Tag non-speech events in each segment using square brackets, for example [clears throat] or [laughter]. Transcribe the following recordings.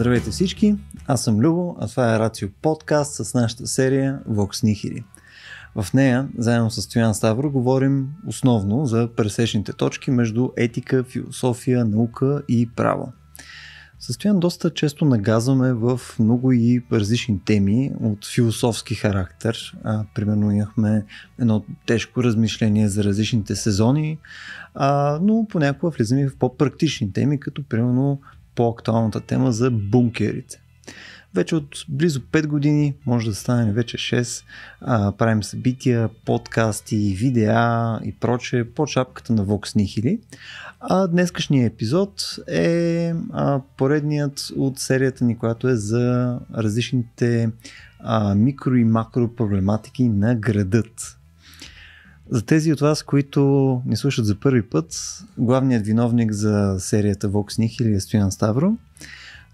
Здравейте всички, аз съм Любо, а това е Рацио подкаст с нашата серия Vox Nihili. В нея, заедно с Стоян Ставро, говорим основно за пресечните точки между етика, философия, наука и право. Състоян доста често нагазваме в много и различни теми от философски характер. А, примерно имахме едно тежко размишление за различните сезони, а, но понякога влизаме в по-практични теми, като примерно по-актуалната тема за бункерите. Вече от близо 5 години, може да стане вече 6, а, правим събития, подкасти, видеа и проче по шапката на Vox Nihili. А днескашният епизод е а, поредният от серията ни, която е за различните а, микро и макро проблематики на градът. За тези от вас, които ни слушат за първи път, главният виновник за серията Vox Nihil е Стоян Ставро.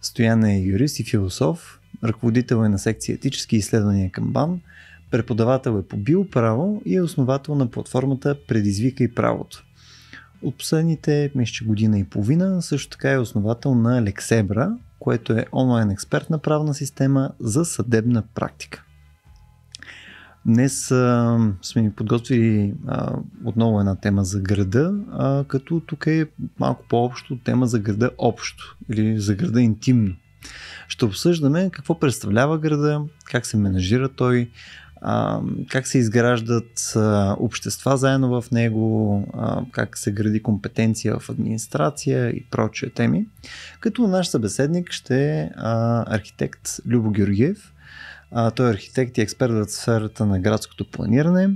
Стоян е юрист и философ, ръководител е на секция етически изследвания към БАН, преподавател е по биоправо и е основател на платформата Предизвика и правото. От последните, мисля, година и половина също така е основател на Лексебра, което е онлайн експертна правна система за съдебна практика. Днес а, сме ми подготвили а, отново една тема за града, а, като тук е малко по-общо тема за града общо или за града интимно. Ще обсъждаме какво представлява града, как се менажира той, а, как се изграждат а, общества заедно в него, а, как се гради компетенция в администрация и прочие теми. Като наш събеседник ще е архитект Любо Георгиев, а, той е архитект и експерт в сферата на градското планиране.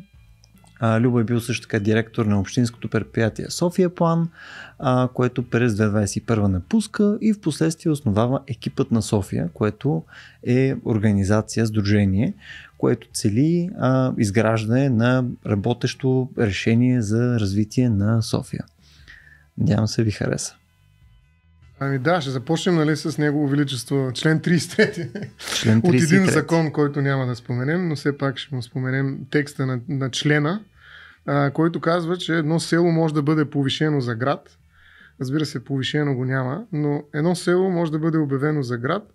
А, Люба е бил също така директор на общинското предприятие София План, а, което през 2021 напуска и в последствие основава екипът на София, което е организация, сдружение, което цели а, изграждане на работещо решение за развитие на София. Надявам се ви хареса. Ами да, ще започнем нали, с Негово Величество, член 33. Член 33. От един закон, който няма да споменем, но все пак ще му споменем текста на, на члена, а, който казва, че едно село може да бъде повишено за град. Разбира се, повишено го няма, но едно село може да бъде обявено за град,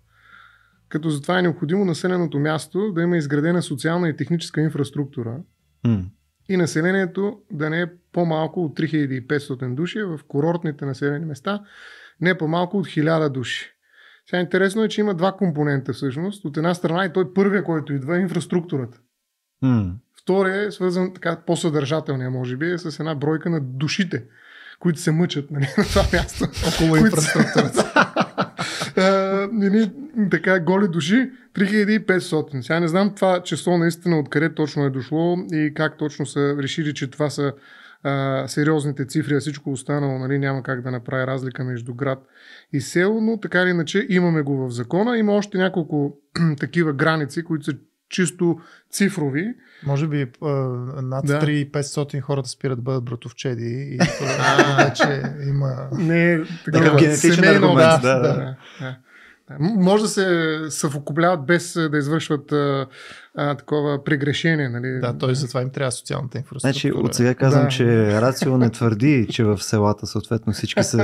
като затова е необходимо населеното място да има изградена социална и техническа инфраструктура mm. и населението да не е по-малко от 3500 души в курортните населени места не по-малко от 1000 души. Сега интересно е, че има два компонента всъщност. От една страна и той е първия, който идва е инфраструктурата. Mm. Втория е свързан така по-съдържателния, може би, е с една бройка на душите, които се мъчат нали, на това място. Около инфраструктурата. [laughs] Нали, така, голи души, 3500. Сега не знам това число наистина откъде точно е дошло и как точно са решили, че това са а, сериозните цифри, а всичко останало нали, няма как да направи разлика между град и село, но така или иначе имаме го в закона. Има още няколко [clears throat] такива граници, които са чисто цифрови. Може би а, над да. 3500 хората спират да бъдат братовчеди и това [laughs] вече има... Не, такъв генетичен аргумент. Да, да, да. Може да се съвокупляват без да извършват а, а, такова прегрешение. Нали? Да, той затова им трябва социалната инфраструктура. Значи от сега казвам, да. че Рацио не твърди, че в селата съответно всички са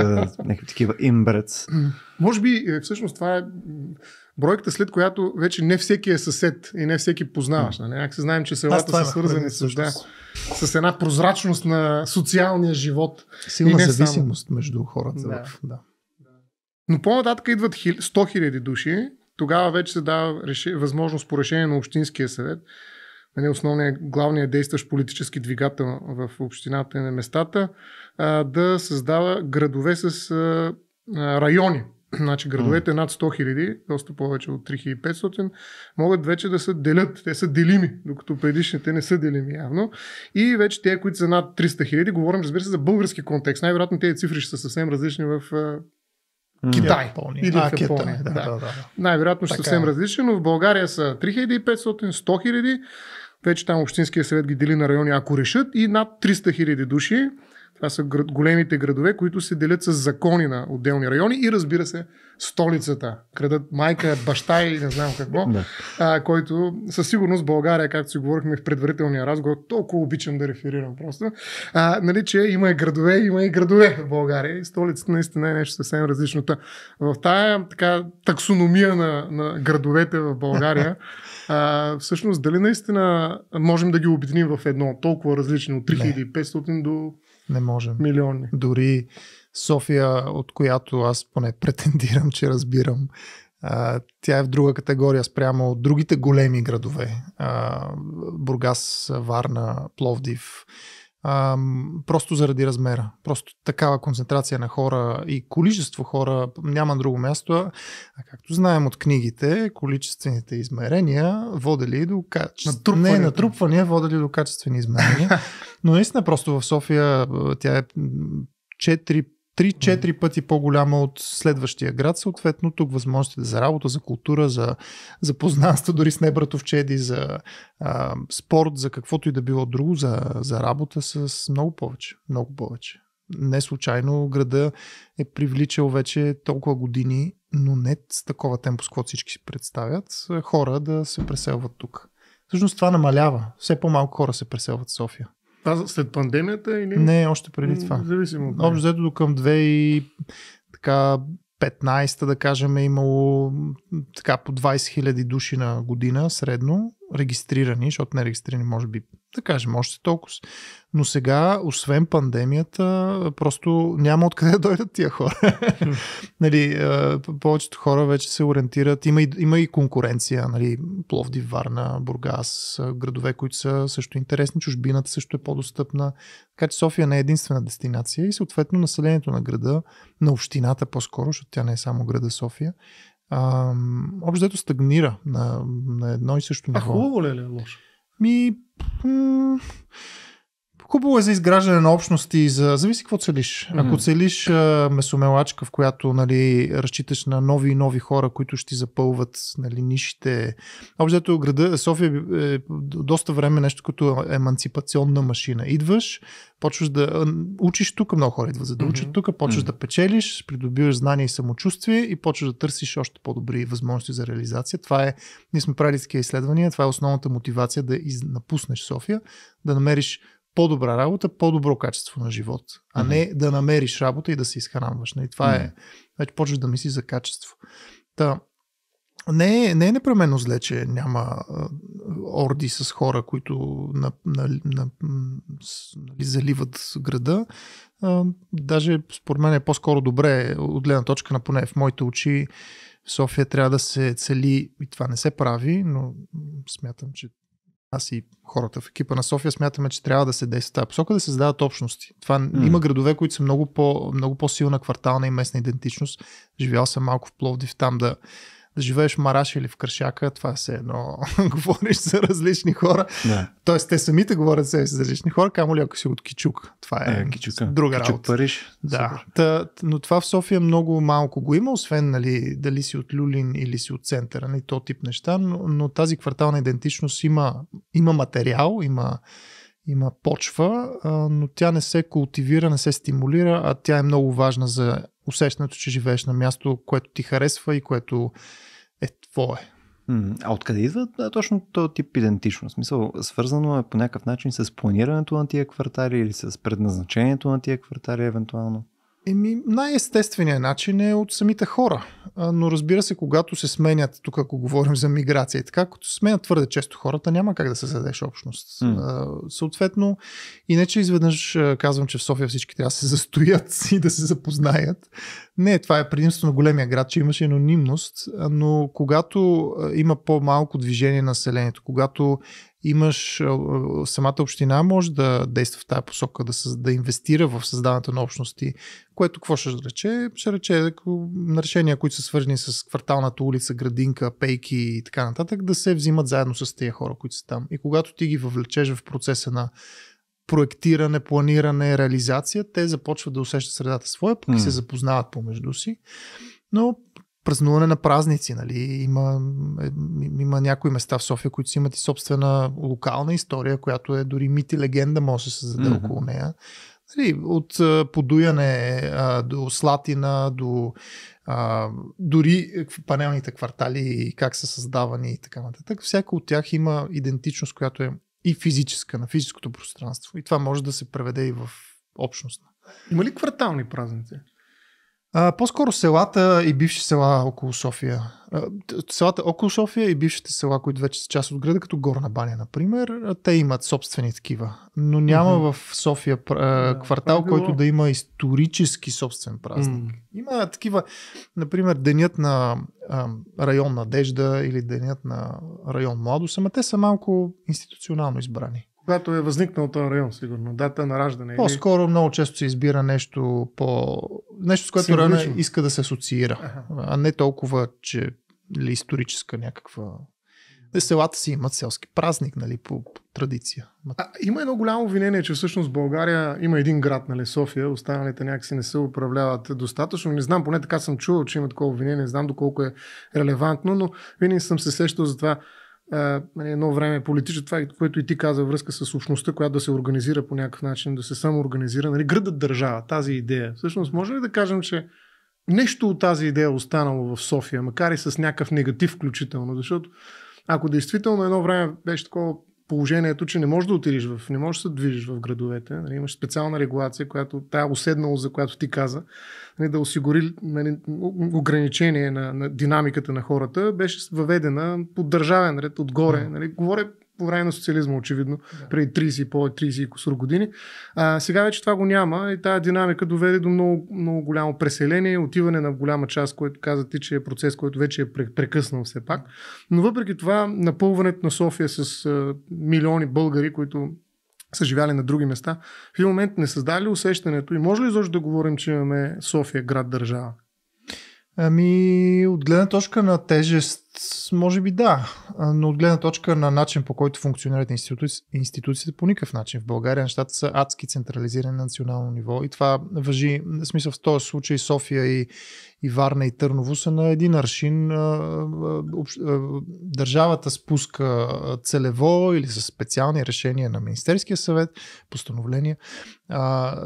някакви такива имбрец. [clears throat] Може би е, всъщност това е бройката, след която вече не всеки е съсед и не всеки познаваш. Нали? Ако се знаем, че селата са свързани с, да, с една прозрачност на социалния живот. Силна зависимост само... между хората. Да. Да. Но по-нататък идват 100 000 души, тогава вече се дава реши, възможност по решение на Общинския съвет. Нали, основният, главният действащ политически двигател в общината и е на местата, а, да създава градове с а, райони. Значи градовете над 100 хиляди, доста повече от 3500, могат вече да се делят. Те са делими, докато предишните не са делими явно. И вече те, които са над 300 хиляди, говорим разбира се за български контекст. Най-вероятно тези цифри ще са съвсем различни в Китай. Япония. Или а, в Япония. Китай. Да, да. Да, да. Най-вероятно ще така... съвсем е. различен, но в България са 3500, 100 000. Вече там Общинския съвет ги дели на райони, ако решат, и над 300 000 души това са големите градове, които се делят с закони на отделни райони и разбира се столицата. Крадат майка, баща и не знам какво, да. а, който със сигурност България, както си говорихме в предварителния разговор, толкова обичам да реферирам просто, а, нали, че има и градове, има и градове в България и столицата наистина е нещо съвсем различно. В тая така таксономия на, на градовете в България, [laughs] а, всъщност дали наистина можем да ги обединим в едно толкова различно от 3500 до не можем. Милиони. Дори София, от която аз поне претендирам, че разбирам, тя е в друга категория спрямо от другите големи градове. Бургас, Варна, Пловдив а, просто заради размера. Просто такава концентрация на хора и количество хора няма друго място. А както знаем от книгите, количествените измерения водели до качество. Не, натрупвания водели до качествени измерения. [laughs] Но наистина просто в София тя е 4 3-4 пъти по-голяма от следващия град, съответно тук възможностите за работа, за култура, за, за познанство дори с небратовчеди, за а, спорт, за каквото и да било друго, за, за работа с много повече, много повече. Не случайно града е привличал вече толкова години, но не с такова темпо, с което всички си представят, хора да се преселват тук. Всъщност това намалява. Все по-малко хора се преселват в София. А след пандемията или? Не, още преди това. Зависимо. Общо взето до към 2015, така 15 да кажем, е имало така по 20 000 души на година средно регистрирани, защото не регистрирани може би, да кажем, още толкова. Но сега, освен пандемията, просто няма откъде [laughs] да дойдат тия хора. [laughs] нали, повечето хора вече се ориентират. Има и, има и конкуренция. Нали, Пловди, Варна, Бургас, градове, които са също интересни. Чужбината също е по-достъпна. Така че София не е единствена дестинация и съответно населението на града, на общината по-скоро, защото тя не е само града София, общо дето стагнира на, на едно и също ниво. А хубаво ли е, ли е лошо? Ми, м- Хубаво е за изграждане на общности, за... зависи какво целиш. Ако целиш месомелачка, в която нали, разчиташ на нови и нови хора, които ще ти запълват нали, нишите. Общото града София е, е доста време нещо като емансипационна машина. Идваш, почваш да учиш тук, много хора идват за да учат тук, почваш да печелиш, придобиваш знания и самочувствие и почваш да търсиш още по-добри възможности за реализация. Това е, ние сме правили такива изследвания, това е основната мотивация да напуснеш София, да намериш по-добра работа, по-добро качество на живот, а не да намериш работа и да се изхранваш. И нали? това е, вече почваш да мислиш за качество. Та, не е, не е непременно зле, че няма орди с хора, които на, на, на, на, нали, заливат града. А, даже според мен е по-скоро добре, от гледна точка на поне в моите очи, в София трябва да се цели, и това не се прави, но смятам, че аз и хората в екипа на София смятаме, че трябва да се действа тази посока, да се създават общности. Това mm. има градове, които са много, по, много по-силна квартална и местна идентичност. Живял съм малко в Пловдив там да да живееш в Мараш или в Кършака, това е се едно [laughs] говориш за различни хора. Да. Тоест, те самите говорят за различни хора, камо ли ако си от Кичук. Това е, е Кичука. друга Кичук, работа. Париж. Да. Та, но това в София много малко го има, освен нали, дали си от Люлин или си от центъра, нали, то тип неща, но, но тази квартална идентичност има, има материал, има има почва, но тя не се култивира, не се стимулира, а тя е много важна за усещането, че живееш на място, което ти харесва и което е твое. А откъде идва да, точно този тип идентичност? Смисъл, свързано е по някакъв начин с планирането на тия квартали или с предназначението на тия квартали евентуално? Еми, най-естественият начин е от самите хора. Но разбира се, когато се сменят, тук ако говорим за миграция и така, като се сменят твърде често хората, няма как да се създадеш общност. Mm. Съответно, и изведнъж казвам, че в София всички трябва да се застоят [laughs] и да се запознаят. Не, това е предимство на големия град, че имаш анонимност, но когато има по-малко движение на населението, когато имаш, самата община може да действа в тази посока, да, да инвестира в създаването на общности, което какво ще рече? Ще рече е, решения, които са свързани с кварталната улица, градинка, пейки и така нататък, да се взимат заедно с тези хора, които са там. И когато ти ги въвлечеш в процеса на проектиране, планиране, реализация, те започват да усещат средата своя, пък mm. се запознават помежду си. Но празнуване на празници. Нали? Има, е, има някои места в София, които си имат и собствена локална история, която е дори мит и легенда може да се създаде mm-hmm. около нея. Нали? От подуяне а, до Слатина, до а, дори панелните квартали и как са създавани и така нататък. Всяка от тях има идентичност, която е и физическа, на физическото пространство. И това може да се преведе и в общност. Има ли квартални празници? А, по-скоро селата и бивши села около София. А, селата около София и бившите села, които вече са част от града, като Горна баня, например, те имат собствени такива. Но няма mm-hmm. в София а, квартал, yeah, е който да има исторически собствен празник. Mm. Има такива, например, Денят на а, район Надежда или Денят на район Младост, ама те са малко институционално избрани когато е възникнал този район, сигурно, дата на раждане. По-скоро или... много често се избира нещо по... Нещо, с което района иска да се асоциира, ага. а не толкова, че ли нали, историческа някаква... Селата си имат селски празник, нали, по, по традиция. А, има едно голямо обвинение, че всъщност България има един град, нали, София, останалите някакси не се управляват достатъчно. Не знам, поне така съм чувал, че има такова обвинение, не знам доколко е релевантно, но винаги съм се сещал за това а, нали, едно време политически, това, което и ти каза връзка с общността, която да се организира по някакъв начин, да се самоорганизира, нали, градът държава, тази идея. Всъщност, може ли да кажем, че нещо от тази идея е останало в София, макар и с някакъв негатив включително, защото ако действително едно време беше такова положението, че не можеш да отидеш в, не можеш да се движиш в градовете. Нали, имаш специална регулация, която тая уседналост, за която ти каза, нали, да осигури нали, ограничение на, на динамиката на хората, беше въведена под държавен ред отгоре. Нали, говоря по време на социализма, очевидно, да. преди 30 и по 30 и кусор години. А, сега вече това го няма и тази динамика доведе до много, много голямо преселение, отиване на голяма част, което каза ти, че е процес, който вече е прекъснал все пак. Но въпреки това, напълването на София с а, милиони българи, които са живяли на други места, в един момент не създали усещането и може ли изобщо да говорим, че имаме София град държава? Ами, от гледна точка на тежест може би да, но от гледна точка на начин по който функционират институци... институциите по никакъв начин. В България нещата са адски централизирани на национално ниво и това въжи, в смисъл в този случай София и, и Варна и Търново са на един аршин. Държавата спуска целево или с специални решения на Министерския съвет, постановления,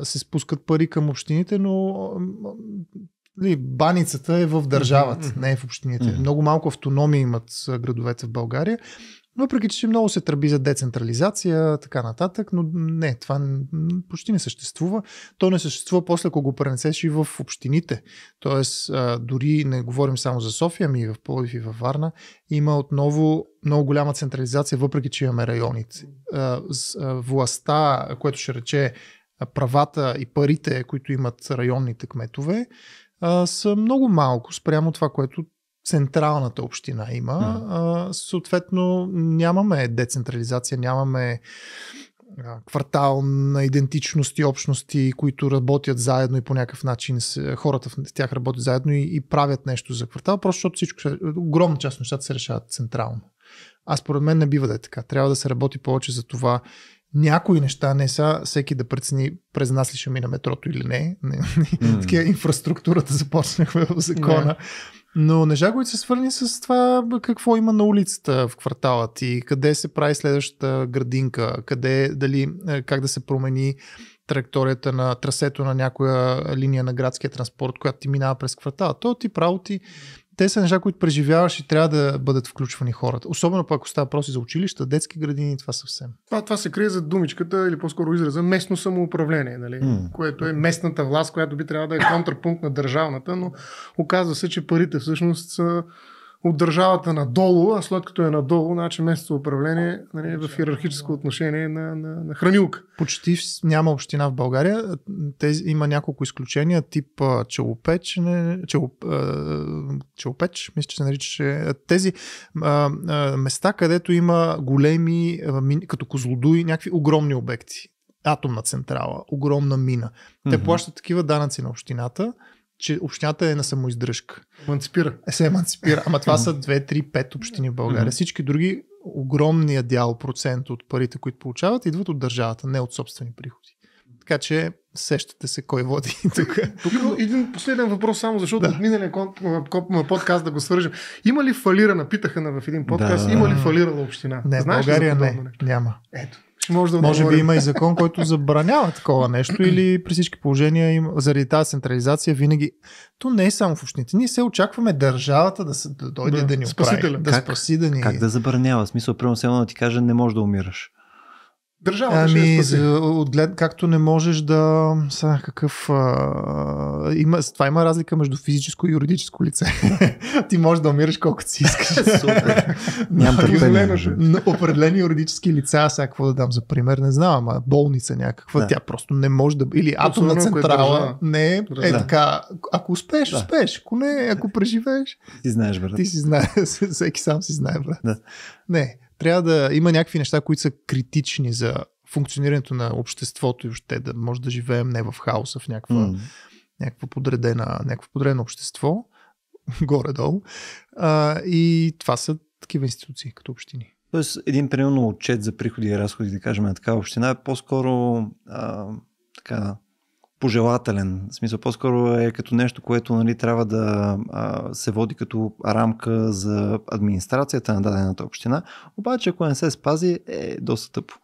се спускат пари към общините, но ли, нали, баницата е в държавата, mm-hmm. не е в общините. Mm-hmm. Много малко автономия имат градовете в България. Въпреки, че много се тръби за децентрализация, така нататък, но не, това почти не съществува. То не съществува после, ако го пренесеш и в общините. Тоест, дори не говорим само за София, ми и в Полив и във Варна, има отново много голяма централизация, въпреки, че имаме районите. Властта, което ще рече правата и парите, които имат районните кметове, а, са много малко спрямо това, което централната община има. А, съответно, нямаме децентрализация, нямаме квартал на идентичности, общности, които работят заедно и по някакъв начин с хората в тях работят заедно и, и правят нещо за квартал, просто защото всичко, огромна част от нещата се решават централно. А според мен не бива да е така. Трябва да се работи повече за това някои неща, не са всеки да прецени през нас ли ще мина метрото или не. не mm. Такива инфраструктурата започнахме в закона. Yeah. Но нежа, които се свърни с това какво има на улицата в квартала ти, къде се прави следващата градинка, къде, дали, е, как да се промени траекторията на трасето на някоя линия на градския транспорт, която ти минава през квартала. То ти право ти те са неща, които преживяваш и трябва да бъдат включвани хората. Особено пък ако става проси за училища, детски градини, това съвсем. Това, това се крие за думичката или по-скоро израза местно самоуправление, нали? mm. което е местната власт, която би трябвало да е контрапункт на държавната, но оказва се, че парите всъщност са от държавата надолу, а след като е надолу, значи местното управление нали, в значи е иерархическо отношение на, на, на хранилка. Почти няма община в България. Тези, има няколко изключения, тип Челопеч, не, Челоп, Челопеч мисля, че се наричаше. Тези а, а, места, където има големи, а, като козлодуи, някакви огромни обекти. Атомна централа, огромна мина. Те mm-hmm. плащат такива данъци на общината че общината е на самоиздръжка. Еманципира. Е, се еманципира. Ама това са 2, 3, 5 общини в България. Всички други, огромния дял, процент от парите, които получават, идват от държавата, не от собствени приходи. Така че сещате се кой води [laughs] тук. Тук един последен въпрос само, защото да. от миналия подкаст да го свържем. Има ли фалирана, питаха на в един подкаст, да. има ли фалирала община? Не, Знаеш България не, не, няма. Ето може да Може би има и закон, който забранява такова нещо или при всички положения има, заради тази централизация винаги. То не е само в общините. Ние се очакваме държавата да, се, да дойде да, да ни оправи. Да спаси да ни. Как да забранява? В смисъл, примерно, да ти кажа, не можеш да умираш. Държавата ами, ще спаси. За, както не можеш да... Са, какъв, а, има, това има разлика между физическо и юридическо лице. [laughs] Ти можеш да умираш колкото си искаш. [laughs] Супер. Нямам Определени юридически лица, сега какво да дам за пример, не знам, ама болница някаква, да. тя просто не може да... Или атомна е централа, централа. Не, е да. така. Ако успееш, да. успееш. Ако не, ако преживееш... Ти знаеш, брат. Ти си знаеш. [laughs] Всеки сам си знае, брат. Да. Не трябва да има някакви неща, които са критични за функционирането на обществото и още да може да живеем не в хаоса, в някаква, mm. някаква подредена, някакво подредено общество, [laughs] горе-долу. А, и това са такива институции като общини. Тоест, един примерно отчет за приходи и разходи, да кажем, на е такава община е по-скоро а, така, пожелателен. В смисъл, по-скоро е като нещо, което нали, трябва да а, се води като рамка за администрацията на дадената община. Обаче, ако не се спази, е доста тъпо.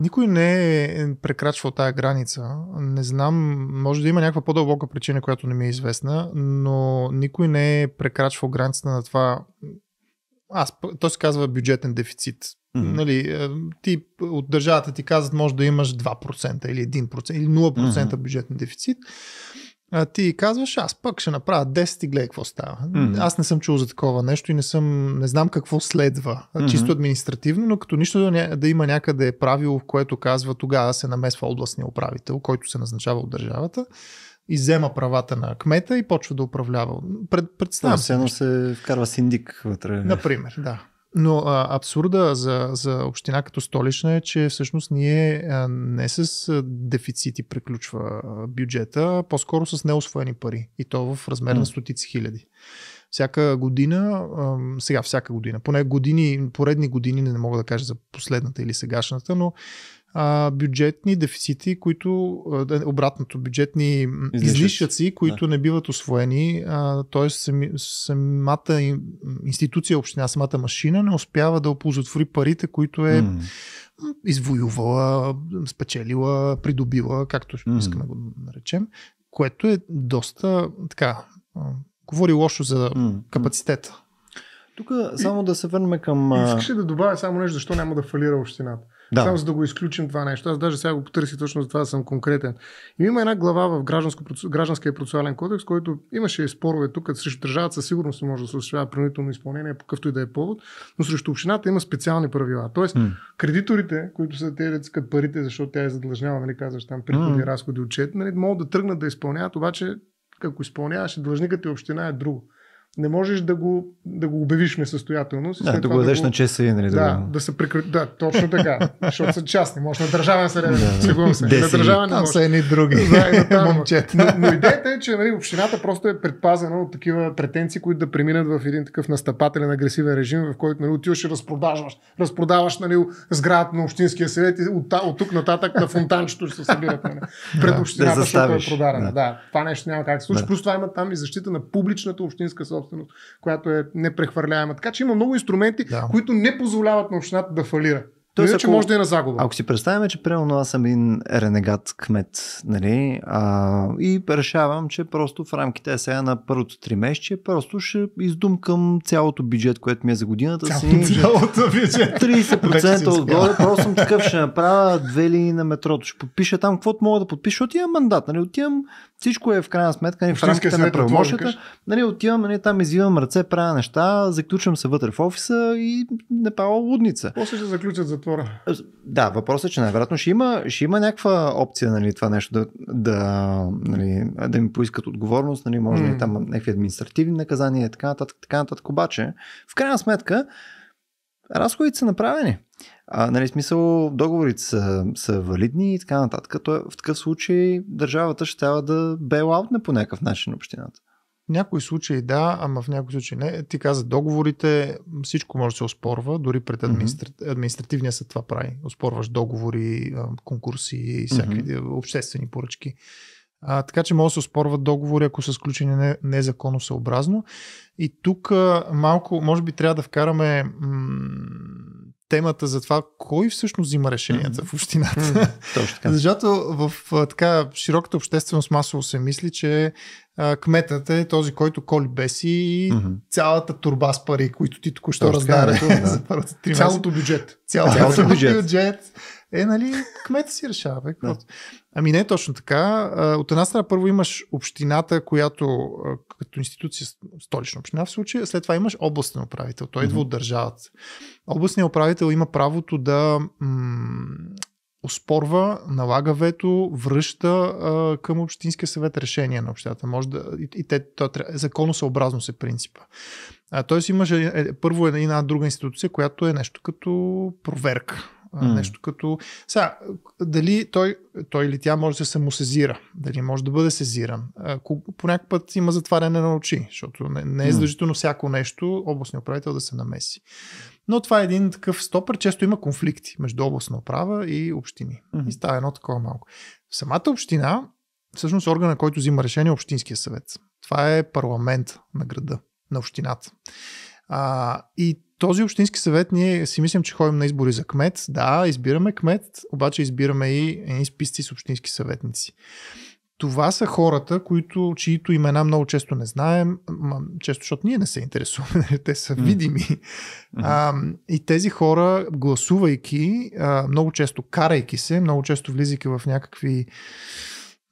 Никой не е, е прекрачвал тая граница. Не знам, може да има някаква по-дълбока причина, която не ми е известна, но никой не е прекрачвал границата на това аз, той се казва бюджетен дефицит. Mm-hmm. Нали, е, ти от държавата ти казват, може да имаш 2% или 1% или 0% mm-hmm. бюджетен дефицит. А ти казваш, аз пък ще направя 10 и гледай какво става. Mm-hmm. Аз не съм чул за такова нещо и не, съм, не знам какво следва. Mm-hmm. Чисто административно, но като нищо да, да има някъде правило, в което казва тогава се намесва областния управител, който се назначава от държавата иззема правата на кмета и почва да управлява. Пред, представям. Да, се вкарва синдик вътре. Например, да. Но а, абсурда за, за община като столична е, че всъщност ние а, не с дефицити приключва бюджета, по-скоро с неосвоени пари. И то в размер на стотици хиляди. Всяка година, а, сега всяка година, поне години, поредни години, не мога да кажа за последната или сегашната, но а, бюджетни дефицити, които, обратното, бюджетни излишъци, които да. не биват освоени, т.е. Сами, самата институция, община, самата машина не успява да оползотвори парите, които е mm. извоювала, спечелила, придобила, както mm. искаме да го наречем, което е доста така, говори лошо за mm. капацитета. Тук само да се върнем към... Искаш ли да добавя само нещо, защо няма да фалира общината? Да. Само за да го изключим това нещо. Аз даже сега го потърси точно за това да съм конкретен. И има една глава в гражданския процесуален кодекс, който имаше спорове тук, срещу държавата със сигурност не може да се осъществява принудително изпълнение по какъвто и да е повод, но срещу общината има специални правила. Тоест, mm. кредиторите, които са те искат парите, защото тя е задлъжняла, нали, казваш там приходи, mm. разходи, отчет, нали, могат да тръгнат да изпълняват, обаче ако изпълняваш, длъжникът и община е друго не можеш да го, да го обявиш несъстоятелно несъстоятелност. Нали, да, да го дадеш да го... на ЧСИ, нали? Да, да, да се прекр... Да, точно така. [laughs] защото са частни. Може е на държавен се да, се. На държавен там са едни други. Да, да, Но, но, идеята е, че нали, общината просто е предпазена от такива претенции, които да преминат в един такъв настъпателен, агресивен режим, в който нали, отиваш и разпродаваш. Разпродаваш нали, сградата на Общинския съвет и от, от тук нататък на фонтанчето ще се събират. Нали, [laughs] пред общината, да, защото е продадена. Да. да. това нещо няма как се случи. Плюс това има там и защита на публичната общинска собственост собственост, която е непрехвърляема. Така че има много инструменти, да. които не позволяват на общината да фалира. Тоест, Иначе ако, може да е на загуба. Ако си представяме, че примерно аз съм един ренегат кмет, нали, а, и решавам, че просто в рамките сега на първото три месече просто ще издумкам цялото бюджет, което ми е за годината си. Цялото бюджет. 30% отгоре, просто съм такъв, ще направя две ли на метрото. Ще подпиша там, каквото мога да подпиша, отивам мандат, нали, отивам, всичко е в крайна сметка, нали, в рамките на е правомощията, нали, отивам, нали, там извивам ръце, правя неща, заключвам се вътре в офиса и не пава е лудница. После ще заключат за затвора. Да, въпросът е, че най-вероятно ще има, ще има някаква опция нали, това нещо да, да, нали, да ми поискат отговорност, нали, може mm. да и е там някакви административни наказания и така нататък, така нататък. Обаче, в крайна сметка, разходите са направени. А, нали, смисъл, договорите са, са валидни и така нататък. То, е, в такъв случай държавата ще трябва да бейлаутне по някакъв начин общината. В някои случаи да, ама в някои случаи не. Ти каза договорите, всичко може да се оспорва, дори пред администр... mm-hmm. административния съд това прави. Оспорваш договори, конкурси и всякакви mm-hmm. обществени поръчки. А, така че може да се оспорват договори, ако са сключени не, незаконосъобразно. И тук а, малко, може би трябва да вкараме м- темата за това, кой всъщност взима решенията mm-hmm. в общината. Mm-hmm. Точно така. [laughs] Защото в а, така широката общественост масово се мисли, че кметът е този, който коли беси и mm-hmm. цялата турба с пари, които ти току-що е, раздаде да. за първата три Цялото бюджет. Цялото, Цялото бюджет. бюджет. Е, нали, кмета си решава. Бе, да. Ами не е точно така. От една страна първо имаш общината, която като институция, столична община в случая, след това имаш областен управител. Той mm-hmm. идва от държавата. Областният управител има правото да м- оспорва, налага вето, връща а, към Общинския съвет решение на общината. Може да, и, и те, то, законосъобразно се принципа. А, тоест имаш е, е първо една друга институция, която е нещо като проверка. Mm. Нещо като... Сега, дали той, той или тя може да се самосезира, дали може да бъде сезиран. По някакъв път има затваряне на очи, защото не, не е задължително всяко нещо областния управител да се намеси. Но това е един такъв стопър. Често има конфликти между областна управа и общини. Mm-hmm. И става едно такова малко. В самата община, всъщност органа, който взима решение е Общинския съвет. Това е парламент на града, на общината. А, и този общински съвет ние си мислим, че ходим на избори за кмет. Да, избираме кмет, обаче избираме и едни списъци с общински съветници това са хората, които, чието имена много често не знаем, често, защото ние не се интересуваме, нали? те са видими. Mm-hmm. А, и тези хора, гласувайки, а, много често карайки се, много често влизайки в някакви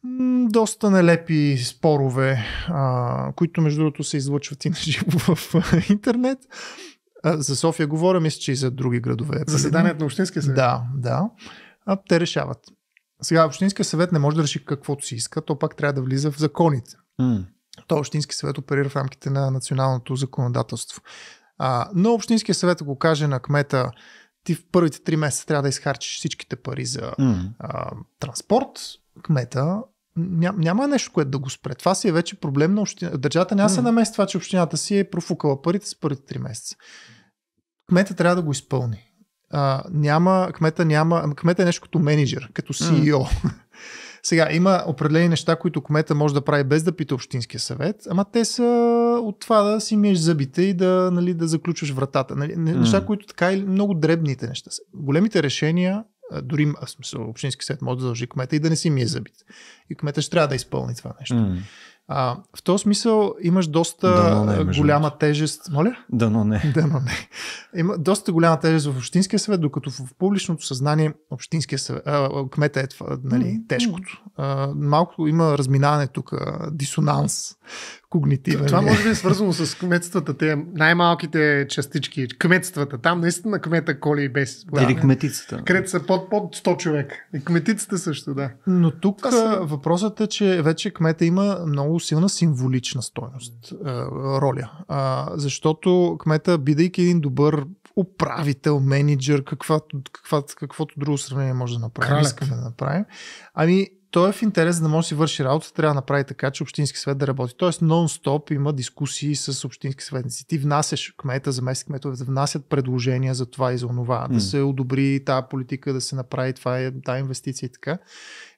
м- доста нелепи спорове, а, които между другото се излъчват и на живо в интернет. А, за София говоря, мисля, че и за други градове. Заседанието на Общинския съвет. Да, да. А, те решават. Сега, Общинския съвет не може да реши каквото си иска, то пак трябва да влиза в законите. Mm. То Общински съвет оперира в рамките на националното законодателство. А, но Общинския съвет ако каже на кмета, ти в първите три месеца трябва да изхарчиш всичките пари за mm. а, транспорт, кмета ням, няма нещо, което да го спре. Това си е вече проблем на общината. Държавата няма mm. се намеси това, че общината си е профукала парите с първите три месеца. Кмета трябва да го изпълни а, няма, кмета няма, кмета е нещо като менеджер, като CEO. Mm. [laughs] Сега, има определени неща, които кмета може да прави без да пита Общинския съвет, ама те са от това да си миеш зъбите и да, нали, да заключваш вратата. Нали, неща, mm. които така и много дребните неща са. Големите решения, дори смисъл, Общински съвет може да задължи кмета и да не си мие зъбите. И кмета ще трябва да изпълни това нещо. Mm. А, в този смисъл имаш доста не, е, голяма между... тежест. Моля? Да, но не. [laughs] Да, но не. Има доста голяма тежест в Общинския съвет, докато в публичното съзнание Общинския съвет, а, кмета е това, нали, тежкото. А, малко има разминаване тук, дисонанс когнитивен. Това може би е свързано с кметствата, те най-малките частички, кметствата. Там наистина кмета коли и без. Да. Или кметицата. Крет са под, под 100 човек. И кметицата също, да. Но тук са... въпросът е, че вече кмета има много силна символична стойност, е, роля. Защото кмета, бидейки един добър управител, менеджер, каквато, каквато, каквото друго сравнение може да направим, искаме да направим. Ами, той е в интерес, да може да си върши работа, трябва да направи така, че Общински съвет да работи. Тоест, нон-стоп има дискусии с Общински съветници. Ти внасяш кмета, заместник кметове, да внасят предложения за това и за онова, mm. да се одобри тази политика, да се направи това, тази инвестиция и така.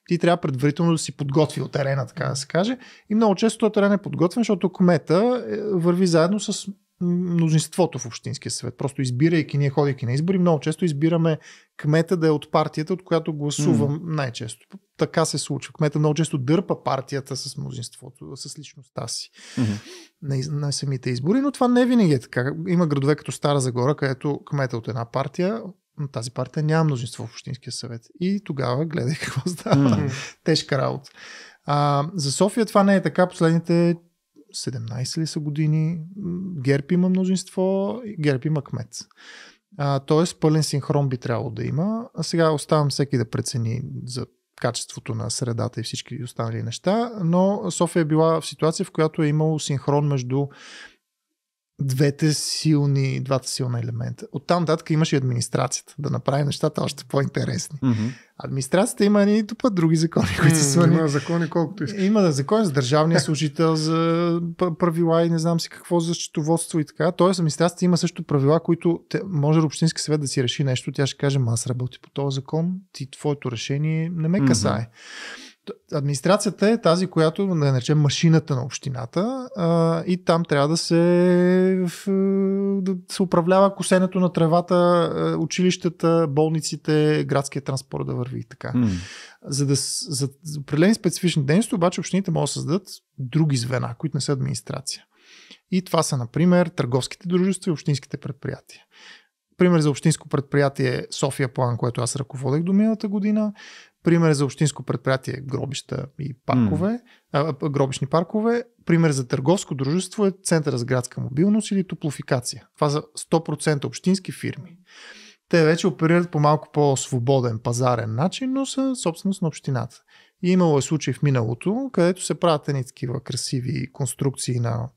Ти трябва предварително да си подготвил терена, така да се каже. И много често този терен е подготвен, защото кмета е, върви заедно с мнозинството в Общинския съвет. Просто избирайки, ние ходейки на избори, много често избираме кмета да е от партията, от която гласувам mm. най-често. Така се случва. Кмета много често дърпа партията с мнозинството, с личността си mm-hmm. на, на самите избори, но това не винаги е така. Има градове като Стара Загора, където кмета от една партия, но тази партия няма мнозинство в Общинския съвет. И тогава гледай [laughs] какво става. Mm-hmm. Тежка работа. А, за София това не е така последните 17 ли са години, ГЕРБ има мнозинство, ГЕРБ има кмет. А, тоест пълен синхрон би трябвало да има. А сега оставам всеки да прецени за качеството на средата и всички останали неща, но София е била в ситуация, в която е имало синхрон между двете силни, двата силна елемента. Оттам нататък имаш и администрацията, да направи нещата още по-интересни. Mm-hmm. Администрацията има и тупа други закони, които mm-hmm. са Има закони колкото искаш. Има да, закони за държавния служител, за правила и не знам си какво за счетоводство и така. Тоест администрацията има също правила, които те, може да Общински съвет да си реши нещо, тя ще каже, аз работи по този закон, ти твоето решение не ме касае. Mm-hmm. Администрацията е тази, която да наречем машината на общината а, и там трябва да се, е, да се управлява косенето на тревата, е, училищата, болниците, градския транспорт да върви и така. Mm. За, да, за, за определени специфични дейности обаче общините могат да създадат други звена, които не са администрация. И това са, например, търговските дружества и общинските предприятия. Пример за общинско предприятие е София План, което аз ръководех до миналата година. Пример за общинско предприятие гробища и паркове, mm. а, гробищни паркове. Пример за търговско дружество е Център за градска мобилност или топлофикация. Това са 100% общински фирми. Те вече оперират по малко по-свободен пазарен начин, но са собственост на общината. И имало е случай в миналото, където се правят едни такива красиви конструкции на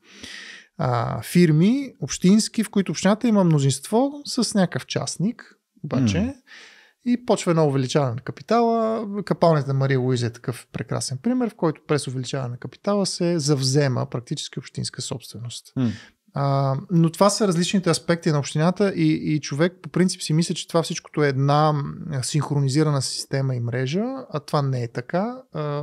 а, фирми, общински, в които общината има мнозинство с някакъв частник, обаче. Mm и почва едно увеличаване на капитала. Капалнята на Мария Луиза е такъв прекрасен пример, в който през увеличаване на капитала се завзема практически общинска собственост. Mm. А, но това са различните аспекти на общината и, и човек по принцип си мисля, че това всичкото е една синхронизирана система и мрежа, а това не е така. А,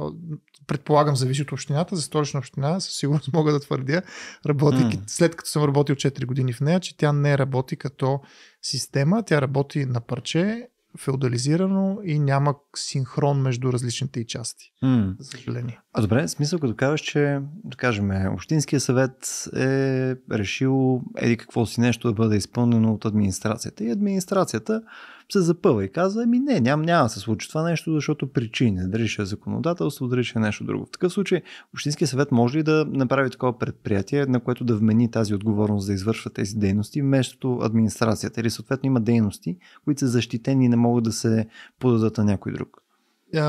предполагам, зависи от общината. За столична община със сигурност мога да твърдя, работи, mm. след като съм работил 4 години в нея, че тя не работи като система, тя работи на парче феодализирано и няма синхрон между различните и части. Mm. За съжаление. А добре, смисъл като кажеш, че, да кажем, Общинския съвет е решил еди какво си нещо да бъде изпълнено от администрацията. И администрацията се запъва и казва, ами не, ням, няма да се случи това нещо, защото причини, дали ще е законодателство, дали ще е нещо друго. В такъв случай, Общинския съвет може ли да направи такова предприятие, на което да вмени тази отговорност да извършва тези дейности, вместо администрацията или съответно има дейности, които са защитени и не могат да се подадат на някой друг?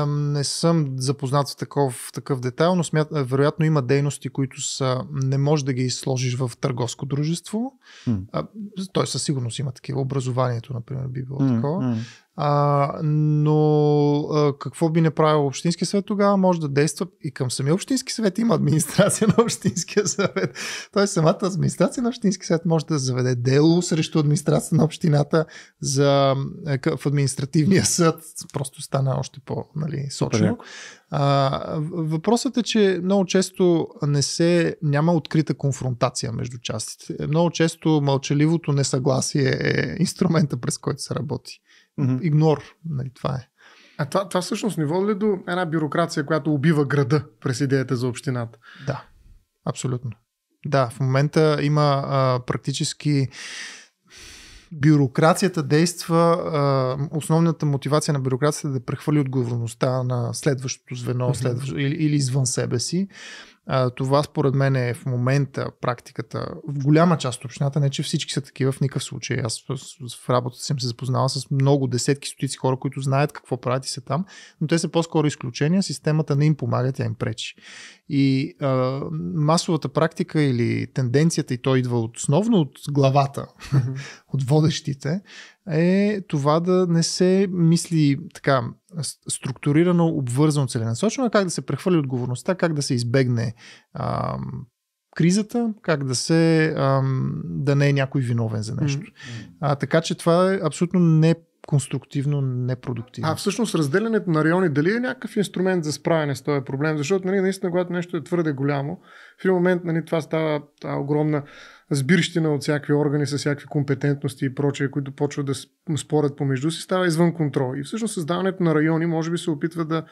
не съм запознат в такъв, такъв детайл, но смят, вероятно има дейности, които са, не можеш да ги сложиш в търговско дружество. Mm. Той със сигурност има такива. Образованието, например, би било mm. такова. Mm. А, но а, какво би направил Общински съвет тогава? Може да действа и към самия Общински съвет. Има администрация на Общинския съвет. Тоест самата администрация на Общински съвет може да заведе дело срещу администрацията на Общината за, е, в административния съд. Просто стана още по-сочно. Нали, въпросът е, че много често не се, няма открита конфронтация между частите. Много често мълчаливото несъгласие е инструмента, през който се работи. Mm-hmm. Игнор. Нали, това е. А това, това всъщност не води ли до една бюрокрация, която убива града през идеята за общината? Да, абсолютно. Да, в момента има а, практически бюрокрацията действа, а, основната мотивация на бюрокрацията е да прехвърли отговорността на следващото звено mm-hmm. следващо, или, или извън себе си. А, това според мен е в момента практиката в голяма част от общината, не че всички са такива в никакъв случай. Аз в работата съм се запознавал с много десетки, стотици хора, които знаят какво правят и са там, но те са по-скоро изключения, системата не им помага, тя им пречи. И а, масовата практика или тенденцията, и то идва основно от главата, [laughs] от водещите, е това да не се мисли така структурирано, обвързано, целенасочено, а как да се прехвърли отговорността, как да се избегне а, кризата, как да се а, да не е някой виновен за нещо. Mm-hmm. А, така че това е абсолютно не конструктивно, непродуктивно. А всъщност разделянето на райони дали е някакъв инструмент за справяне с този проблем, защото нали, наистина когато нещо е твърде голямо, в един момент нали, това става та огромна сбирщина от всякакви органи с всякакви компетентности и прочее, които почват да спорят помежду си, става извън контрол. И всъщност създаването на райони може би се опитва да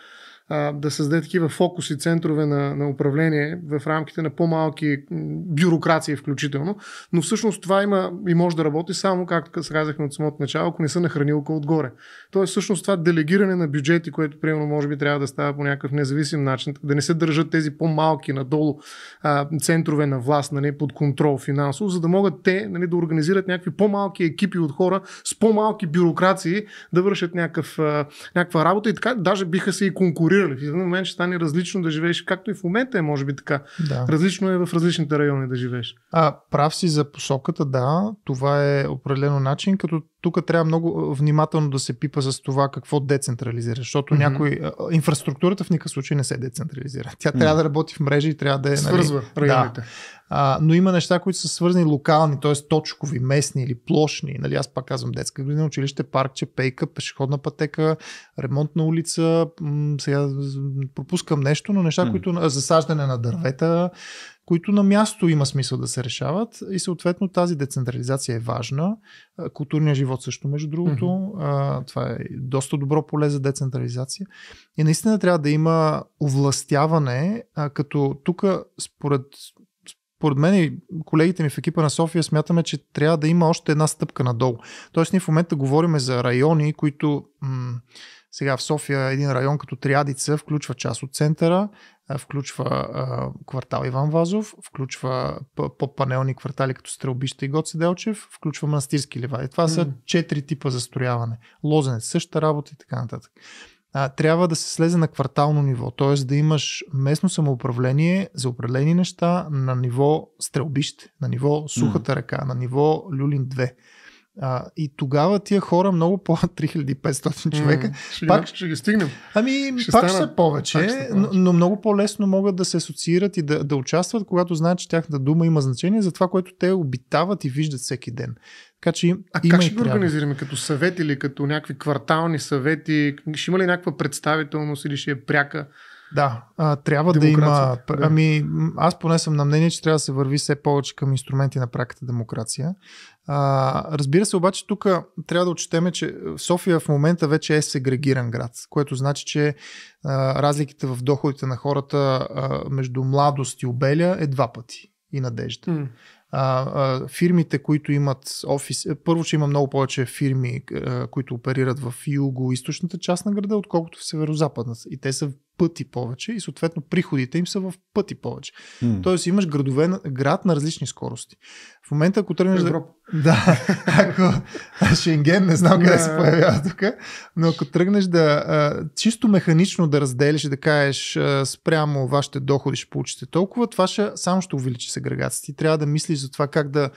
а, да създаде такива фокуси, центрове на, на управление в рамките на по-малки бюрокрации включително, но всъщност това има и може да работи само, както се казахме от самото начало, ако не са на хранилка отгоре. Тоест всъщност това делегиране на бюджети, което примерно може би трябва да става по някакъв независим начин, да не се държат тези по-малки надолу а, центрове на власт, нали, под контрол финансово, за да могат те нали, да организират някакви по-малки екипи от хора с по-малки бюрокрации да вършат някакъв, а, някаква работа и така даже биха се и конкурирали конкурирали. В един момент ще стане различно да живееш, както и в момента е, може би така. Да. Различно е в различните райони да живееш. А, прав си за посоката, да. Това е определено начин, като тук трябва много внимателно да се пипа с това какво децентрализира, защото mm-hmm. някой. Инфраструктурата в никакъв случай не се децентрализира. Тя mm-hmm. трябва да работи в мрежи и трябва да е. Нали, свързва нали, районите. Да. А, но има неща, които са свързани локални, т.е. точкови, местни или плошни. Нали, аз пак казвам детска градина, училище, паркче, пейка, пешеходна пътека, ремонт на улица. М- сега пропускам нещо, но неща, mm-hmm. които. Засаждане на дървета които на място има смисъл да се решават и съответно тази децентрализация е важна. Културният живот също, между другото, mm-hmm. това е доста добро поле за децентрализация. И наистина трябва да има овластяване, като тук според според мен и колегите ми в екипа на София смятаме, че трябва да има още една стъпка надолу. Тоест ние в момента говорим за райони, които м- сега в София един район като Триадица включва част от центъра, включва а, квартал Иван Вазов, включва по-панелни квартали като Стрелбище и Гоце Делчев, включва Манастирски ливади. Това са четири типа застрояване. Лозенец, същата работа и така нататък. А, трябва да се слезе на квартално ниво, т.е. да имаш местно самоуправление за определени неща на ниво Стрелбище, на ниво Сухата ръка, на ниво Люлин а, и тогава тия хора много по 3500 [laughs] човека. Mm, пак ще ги стигнем. Ами, ще пак стана, са повече, пак ще но, но много по-лесно могат да се асоциират и да, да участват, когато знаят, че тяхната дума има значение за това, което те обитават и виждат всеки ден. Така че им, а как ще го организираме? Като съвет или като някакви квартални съвети? Ще има ли някаква представителност или ще е пряка? Да, а, трябва да има. Ами, аз поне съм на мнение, че трябва да се върви все повече към инструменти на праката демокрация. А, разбира се, обаче тук трябва да отчетеме, че София в момента вече е сегрегиран град, което значи, че а, разликите в доходите на хората а, между младост и обеля е два пъти и надежда. Mm. А, а, фирмите, които имат офис, първо, че има много повече фирми, а, които оперират в юго-источната част на града, отколкото в северо-западната. И те са пъти повече и съответно приходите им са в пъти повече. Mm. Тоест имаш градове, град на различни скорости. В момента, ако тръгнеш да... Да, [laughs] ако Шенген, не знам къде се появява тук, но ако тръгнеш да чисто механично да разделиш и да кажеш спрямо вашите доходи ще получите толкова, това ще, само ще увеличи сегрегацията. Ти трябва да мислиш за това как да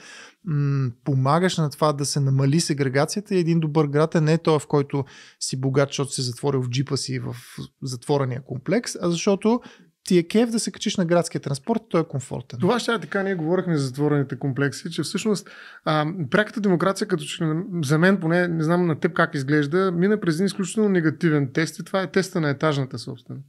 м- помагаш на това да се намали сегрегацията и един добър град е не той, в който си богат, защото си затворил в джипа си в затворения комплекс, а защото ти е кеф да се качиш на градския транспорт, той е комфортен. Това ще е така, ние говорихме за затворените комплекси, че всъщност а, пряката демокрация, като че за мен поне, не знам на теб как изглежда, мина през един изключително негативен тест и това е теста на етажната собственост.